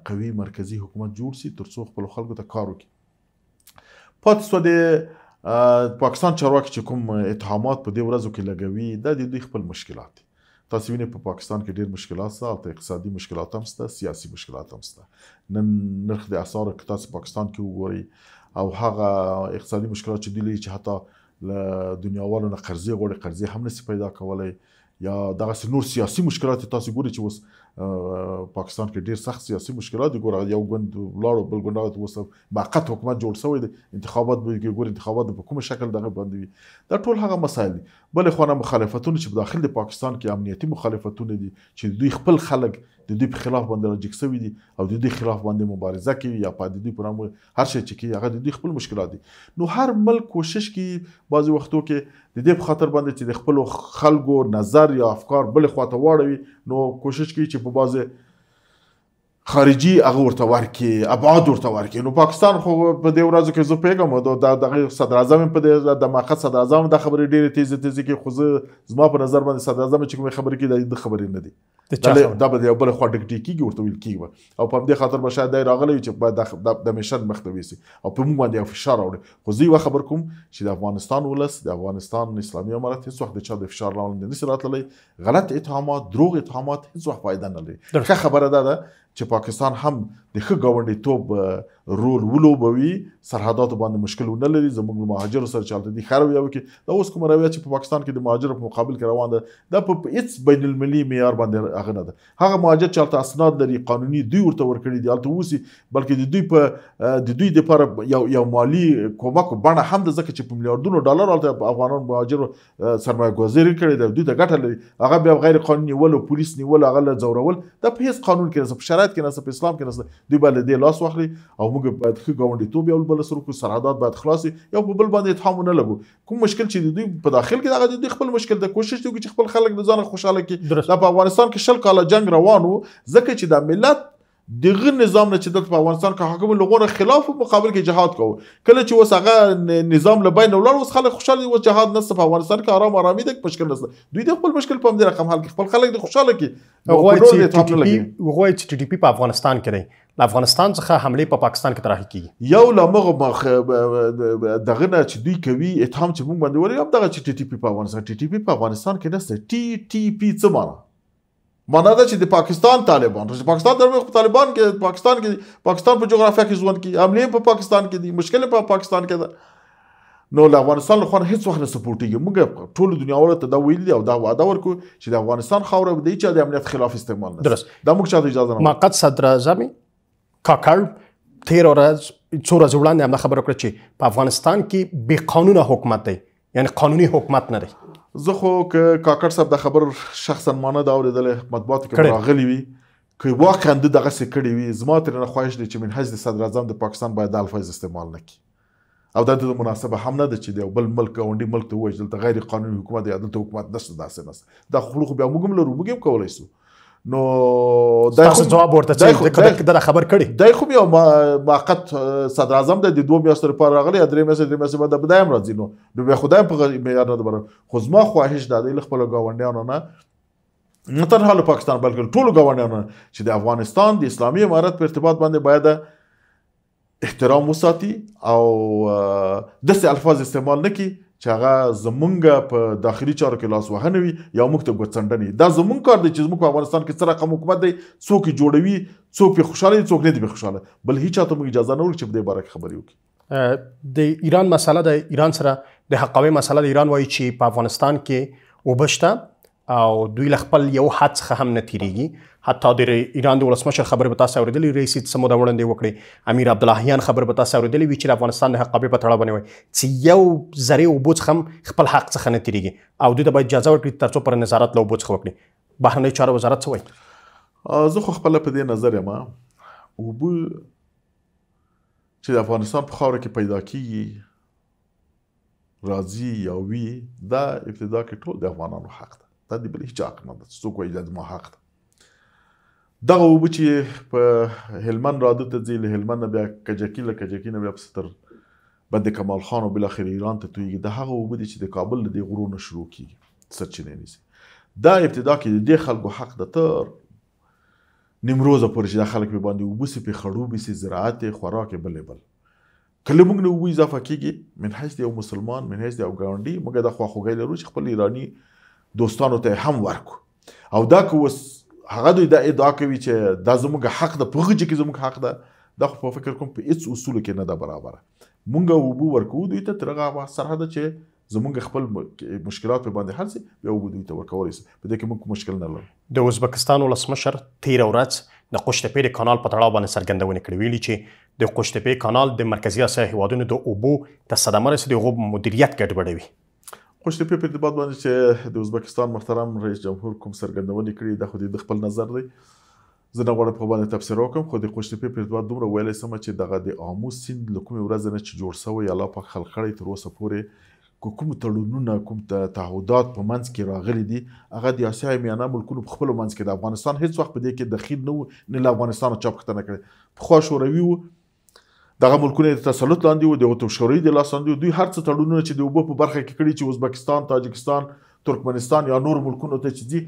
قوي مرکزی حکومت جوړ شي ترڅو خپل خلکو ته کار وکړي پاتې سو د پاکستان چارواکي چې کوم اتهامات په دې ورځو کې لګوي دا د دوی خپل مشکلات دي تاسو وینئ په پاکستان کې ډېر مشکلات شته او اقتصادي مشکلات هم شته سیاسي مشکلات هم شته نن نرخ د اسعارو که تاسو پاکستان کې وګورئ او هغه اقتصادي مشکلات چې دوی لري چې حتی له دنیاوالو نه قرضې غواړي قرضې هم نسي پیدا کولی یا دغه نور سیاسي مشکلات تاسو ګوري چې اوس پاکستان کې ډیر سخت سیاسي مشکلات دي ګوره یو ګوند لاړو بل ګوند راوت اوس موقت حکومت جوړ شوی دی انتخابات به ګوري انتخابات په کوم شکل دغه باندې وي دا ټول هغه مسایل دي بل خوانه مخالفتونه چې په داخله پاکستان کې امنیتي مخالفتونه دي چې دوی خپل خلک د دوی په خلاف باندې راجک شوی دي او د دوی خلاف باندې مبارزه کوي یا په دوی پرامو هر شي چې کوي هغه د دوی خپل مشکلات دي نو هر ملک کوشش کوي بعضي وختو کې د دې په خاطر باندې چې د خپل خلکو نظر یا افکار بل خواته واړوي نو کوشش کوي چې په بازه خارجي هغه ورته ورکي ابعاد ورته ورکي نو پاکستان خو په دې ورځو کې زه پیګم دا دغه صدر اعظم په دې د ماخذ صدر اعظم د خبرې ډېرې تیز تیز کې خو زه زما په نظر باندې صدر اعظم چې کوم خبرې کې د خبرې نه دي دا به یو بل خو ډګټی کیږي ورته ویل کیږي او په دې خاطر به شاید راغلی چې په د میشن مختوي سي او په موږ باندې فشار راوړي خو زه یو خبر کوم چې د افغانستان ولس د افغانستان اسلامي امارت هیڅ وخت د چا د فشار لاندې نه سي راتللی غلط اتهامات دروغ اتهامات هیڅ وخت فائدہ نه لري ښه خبره ده چې پاکستان هم د ښه ګاونډیتوب رول ولوبوي سرحداتو باندې مشکل نه لري زموږ مهاجر سره چالت دي خراب یو کې دا اوس کوم رویه چې په پاکستان کې د مهاجر په مقابل کې روان ده د په هیڅ بین المللي معیار باندې هغه نه ده هغه مهاجر چې تاسو اسناد لري قانوني دوی ورته ورکړي دي البته اوسي بلکې د دوی په د دوی لپاره یو یو مالی کومک بڼه هم د ځکه چې په میلیارډونو ډالر البته افغانان مهاجر سرمایه ګذاري کړي ده دوی ته ګټه لري هغه بیا غیر قانوني ول او پولیس نیول هغه زورول د په هیڅ قانون کې نه په شرایط کې نه په اسلام کې نه دوی بل دې لاس واخلي او موږ باید خو غونډیتوب یو بل سره کو سرحدات باید خلاصي یو په بل باندې اتهام نه لګو کوم مشکل چې دوی په داخل کې دغه دوی خپل مشکل د کوشش دوی چې خپل خلک د ځان خوشاله کړي دا په افغانستان کې شل کاله جنگ روانو ځکه چې د ملت دغه نظام نه چې د افغانستان که حکم لغوره خلاف په مقابل کې جهاد کوو کله چې وس هغه نظام له بین ولر وس خلک خوشاله وس جهاد نه په افغانستان کې آرام آرامي د مشکل نه دوی د خپل مشکل په همدې رقم حل کې خپل خلک د خوشاله کې غوای چې ټي ټي پی په افغانستان کې دی د افغانستان څخه حمله په پا پاکستان کې طرح کیږي یو لمغه مخ دغه نه چې دوی کوي اتهام چې موږ باندې ولې هم دغه چې ټي ټي پی په افغانستان ټي ټي پی په افغانستان کې نشته ټي ټي پی څه معنا معنا دا چې د پاکستان طالبان چې پاکستان درمه طالبان کې پاکستان کې پاکستان په جغرافیه کې ژوند کوي حمله په پاکستان کې دي مشکل په پاکستان کې ده نو له افغانستان له خوا هیڅ وخت نه سپورټیږي موږ ټول دنیا ورته دا ویل او دا وعده ورکو چې د افغانستان خاوره به د هیڅ د امنیت خلاف استعمال نه درست دا موږ چا اجازه نه ما قد صدر اعظمي کاکړ تیر ورځ څو ورځې وړاندې هم خبره وکړه چې په افغانستان کې بې قانونه حکومت دی یعنی قانوني حکومت نه دی زه خو کاکړ صاحب د خبر شخصا مانه دا اورېدلې مطبوعاتو کې راغلی وي که واقعا دغه څه کړی وي زما تر نه خواهش دی چې منهج د صدر اعظم د پاکستان باید د الفاظ استعمال نکړي او دا د مناسبه هم نه ده چې د بل ملک غونډي ملک ته وایي دلته غیر قانوني حکومت دی دلته حکومت نشته داسې نشته دا خلوخ بیا موږ هم لرو موږ هم کولای شو نو دا خو جواب ورته چې دا خبر کړي دا خو یو موقت صدر اعظم د دوه میاشتې لپاره راغلی درې میاشتې درې میاشتې بعد بدایم راځي نو نو به خدای په معیار نه دبر خو زما خواهش ده د خپل گاونډیانو نه نه تنها له پاکستان بلکې ټول گاونډیانو چې د افغانستان د اسلامي امارت په ارتباط باندې باید احترام وساتي او دسه الفاظ استعمال نکړي چې هغه زمونږ په داخلي چارو کې لاس وهنه وي یا موږ ته ګوتڅنډنې دا زمونږ کار دی چې زموږ په افغانستان کې څه رقم حکومت دی څوک یې جوړوي څوک یې خوشحاله دي څوک نه دي خوشحاله بل هیڅ چاته موږ اجازه نه ورکړي چې په دې باره کې خبرې وکړي د ایران مسله د ایران سره د حقوي مسله د ایران وایي چې په افغانستان کې وبشته او دوی ل خپل یو حد څخه هم نتیریږي حتی د ایران د ولسمشر خبر به تاسو اوریدلې رئیس سمو دا وړاندې وکړي امیر عبداللهیان خبر به تاسو اوریدلې وی چې افغانستان د حقابې په تړه باندې وي چې یو زری او بوت هم خپل حق څخه نتیریږي او دوی ته باید اجازه ورکړي ترڅو پر نظارت لو بوت وکړي بهرنی چارو وزارت څه وایي زه خو خپل په دې نظر یم او بو چې د افغانستان په خاوره کې پیدا کیږي راځي یا وی دا ابتدا کې ټول د افغانانو حق دی ستا دی بل هیڅ حق نه ده څوک وایي دا زما حق ده دغه اوبه چې په هلمند راده ته ځي له هلمند بیا کجکي له کجکي نه بیا پسې تر بند کمال خان او بالاخره ایران ته تویږي د هغه اوبه دي چې د کابل د غرونو شروع کیږي سرچینه نیسي دا ابتدا کې د خلکو حق ده تر نیمروزه پورې چې دا خلک به باندې وبوسي په خړو بيسي زراعت خوراک بلې بل کله موږ نو اضافه کیږي من حیث یو مسلمان من حیث یو ګاونډي موږ د خواخوږۍ لرو چې خپل ایرانی دوستانو ته هم ورکو او دا که وس هغه دوی دا ادعا کوي چې دا زموږ حق ده په غوږ کې زموږ حق ده دا خو په فکر کوم په هیڅ اصول کې نه ده برابره مونږ وبو ورکو دوی ته تر هغه سرحد چې زمونږ خپل مشکلات په باندې حل سي بیا وبو دوی ته ورکول سي په دې کې موږ مشکل نه لرو د ازبکستان ولسمشر تیر ورځ د قشتپې د کانال په تړاو باندې څرګندونه کړې ویلي چې د قشتپې کانال د مرکزی اسیا هیوادونو د اوبو د صدمه رسېدو غوب مدیریت ګډوډوي خوش تپې په دې باندې چې د ازبکستان محترم رئیس جمهور کوم سرګندونې کړې د خو د خپل نظر دی زه نه غواړم په باندې تفسیر وکم خو د قشتپې پر دوه دومره ویلې سم چې دغه د آمو سیند لکوم ورځ نه چې جوړ شوی الله پاک خلخړې تر اوسه پورې کوم تړونونه کوم تعهدات په منځ کې راغلي دي هغه د آسیا میانه ملکونو په خپل منځ کې د افغانستان هیڅ وخت په دې کې دخیل نه و نه له افغانستانه چاپ کتنه کړي په خوا شوروي وو دغه ملکونه د تسلط لاندې وو د اتوشوري د لاس لاندې دوی هر څه تړونونه چې د وبو په برخه کې کړی چې ازبکستان تاجکستان ترکمنستان یا نور ملکونو ته چې دي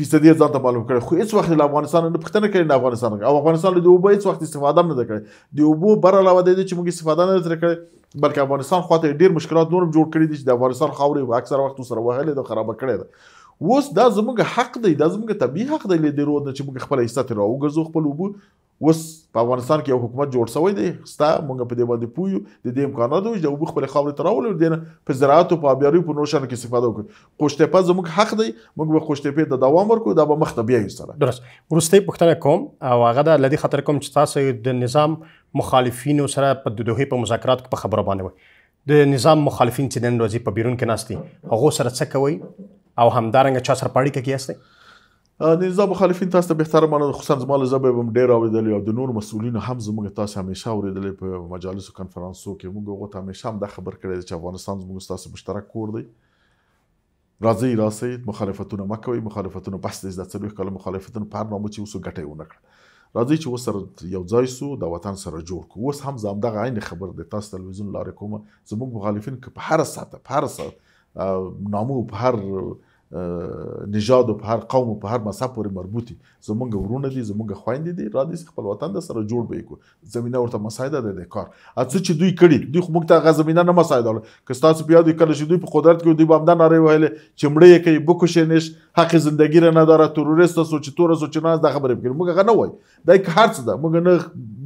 فیصدي ځان ته معلوم کړي خو هیڅ وخت له افغانستان نه پښتنه کړي نه افغانستان او افغانستان له وبو هیڅ وخت استفاده نه کړي د وبو بر علاوه د چې موږ استفاده نه تر کړي بلکې افغانستان خواته ډیر مشکلات نور جوړ کړي دي چې د افغانستان خاورې اکثره وخت سره وهلې او خراب کړي ده اوس دا زموږ حق دی دا زموږ طبي حق دی له دې رود چې موږ خپل حصہ تر راوګرځو خپل وبو اوس په افغانستان کې یو حکومت جوړ شوی دی ستا مونږ په دې باندې پویو د دې امکانات دی چې اوبه خپل خاورې ته راولو دین په زراعت او په ابیاري په نوشن کې استفاده وکړو قوشتپه زموږ حق دی موږ به قوشتپه د دوام ورکو دا به مخته بیا یو سره درست ورسته پښتنه کوم او هغه د لدی خطر کوم چې تاسو د نظام مخالفینو سره په دوه په مذاکرات کې په خبره باندې وای د نظام مخالفین چې نن ورځې په بیرون کې ناشتي هغه سره څه کوي او همدارنګه چا سره پاړی کې کیسته د نظام مخالفین تاسو ته بهتره مانه خصوصا زما له زبې هم ډیر اوریدل او د نور مسولینو هم زموږ تاسو همیشه اوریدل په مجالسو کانفرنسو کې موږ غوته همیشه هم د خبر کړی چې افغانستان زموږ تاسو مشترک کور دی راځي راسي مخالفتونه مکوي مخالفتونه پس د څلوي کله مخالفتونه په نامو چې وسو ګټي ونه کړ راځي چې وسره یو ځای سو د وطن سره جوړ کو وس هم زم دغه عین خبر د تاسو تلویزیون لاره کوم زموږ مخالفین که په هر ساعت په هر ساعت نامو په هر نژاد په هر قوم په هر مذهب پورې مربوطي زمونږ ورونه دي زمونږ خويندې دي را دي خپل وطن د سره جوړ به کو زمينه ورته مساعده ده د کار اڅه چې دوی کړي دوی خو موږ ته غزمینه نه مساعده کله چې تاسو بیا دوی کله چې دوی په قدرت کې دوی بامدان راوي وهله چمړې کوي بکوشې نش حق زندگی را نداره تروریست است او چې تور است او چې ناز دا خبرې کوي موږ هغه نه وای دا هر څه ده موږ نه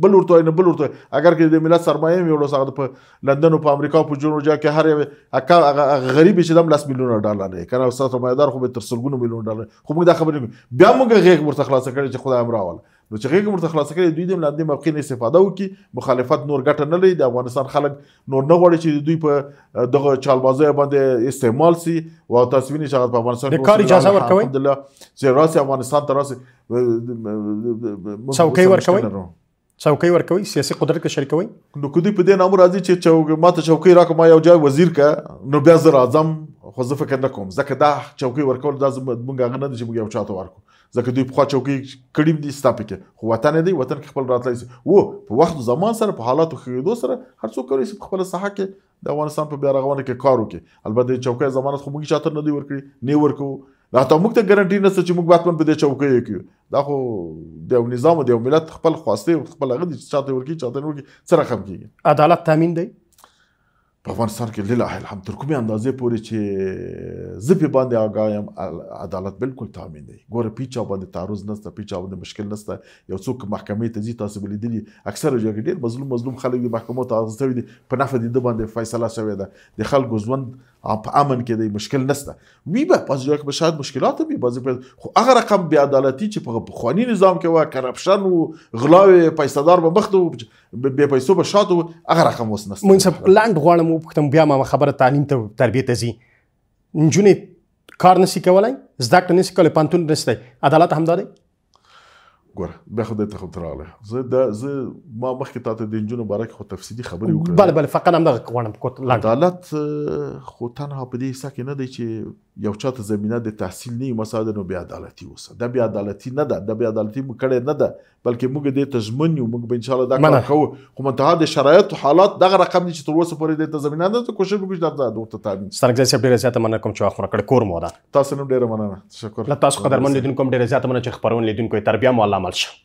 بل ورته نه بل ورته اگر کې د ملت سرمایه مې ولوس هغه په لندن او په امریکا او په جنوجا کې هر یو غریب چې دم 10 میلیونه ډالر لري کنه او ساتو مایدار خو به تر سلګونو میلیونه ډالر خو موږ دا خبرې بیا موږ غیږ ورته خلاص کړی چې خدای امر راواله نو چې غیږ ورته خلاص کړي دوی د لاندې موقع نه استفاده وکړي مخالفت نور ګټه نه لري د افغانستان خلک نور نه غواړي چې دوی په دغه چالبازي باندې استعمال سي او تاسو وینئ چې په افغانستان کې کار اجازه ورکوي الحمدلله چې راسي افغانستان ته راسي څوکۍ ورکوي څوکۍ ورکوي سیاسي قدرت کې شریکوي نو کدی په دې نامو راځي چې چوک ماته چوکۍ راکړه ما یو ځای وزیر کا نو بیا زه راځم خو زه فکر نه کوم ځکه دا چوکۍ ورکول دا زموږ هغه نه دي چې موږ یو چاته ورکو ځکه دوی په چوکۍ کړیم دي ستا پکې خو وطن دی وطن کې خپل راتلای شي وو په وخت زمان سره په حالاتو خېدو سره هر څوک کولی شي خپل ساحه کې د افغانستان په بیا رغونه کې کار وکړي البته چوکۍ ضمانت خو موږ چاته نه دی ورکړي نه ورکو دا ته موږ ته ګارانټي نه چې موږ باتمن په دې چوکۍ کې دا خو د نظام او د ملت خپل خواسته خپل غدي چاته ورکی چاته ورکی سره خم کیږي عدالت تامین دی په افغانستان کې لله الحمد تر کومې اندازې پورې چې زه په باندې آگاه یم عدالت بالکل تامین دی ګوره پیچا باندې تعرض نشته پیچا باندې مشکل نشته یو څوک محکمې ته ځي تاسو بلیدلی اکثره جګړې ډېر مظلوم مظلوم خلک د محکمو ته ځي په نفع دي باندې فیصله شوې ده د خلکو ژوند په امن کې دی مشکل نشته وی به پاز یو کې شاید مشکلات به بازي پر خو هغه رقم بی عدالتي چې په خواني نظام کې و کرپشن او غلاوي پیسدار به مخته به پیسو به شاتو هغه رقم اوس نشته منصب لاند غواړم وپختم بیا ما خبره تعلیم ته تربیه ته زی نجونې کار نشي کولای زده کړه نشي کولای پانتون نشته عدالت همداري ګوره بیا خو دې ته خو تراله زه دا زه ما مخکې تا ته د انجونو باره کې خو تفصیلي خبرې وکړې بله بله فقط همدغه غواړم عدالت خو تنها په دې حصه کې نه دی چې یو چاته زمينه د تحصیل نه مساده نو بیا عدالتي وسه د بیا عدالتي نه ده د بیا عدالتي مکړه نه ده بلکې موږ دې تضمن یو موږ به ان شاء الله دا کار کوو خو متعدد شرایط او حالات دغه رقم چې تر اوسه پورې د زمينه نه کوشش وکړو دا د ورته تامین سترګ ځای ډیره زیاته مننه کوم چې واخونه کړ کور مو ده تاسو نن ډیره مننه تشکر له تاسو قدرمن لیدونکو ډیره زیاته مننه چې خبرونه لیدونکو تربیه مو الله مل شه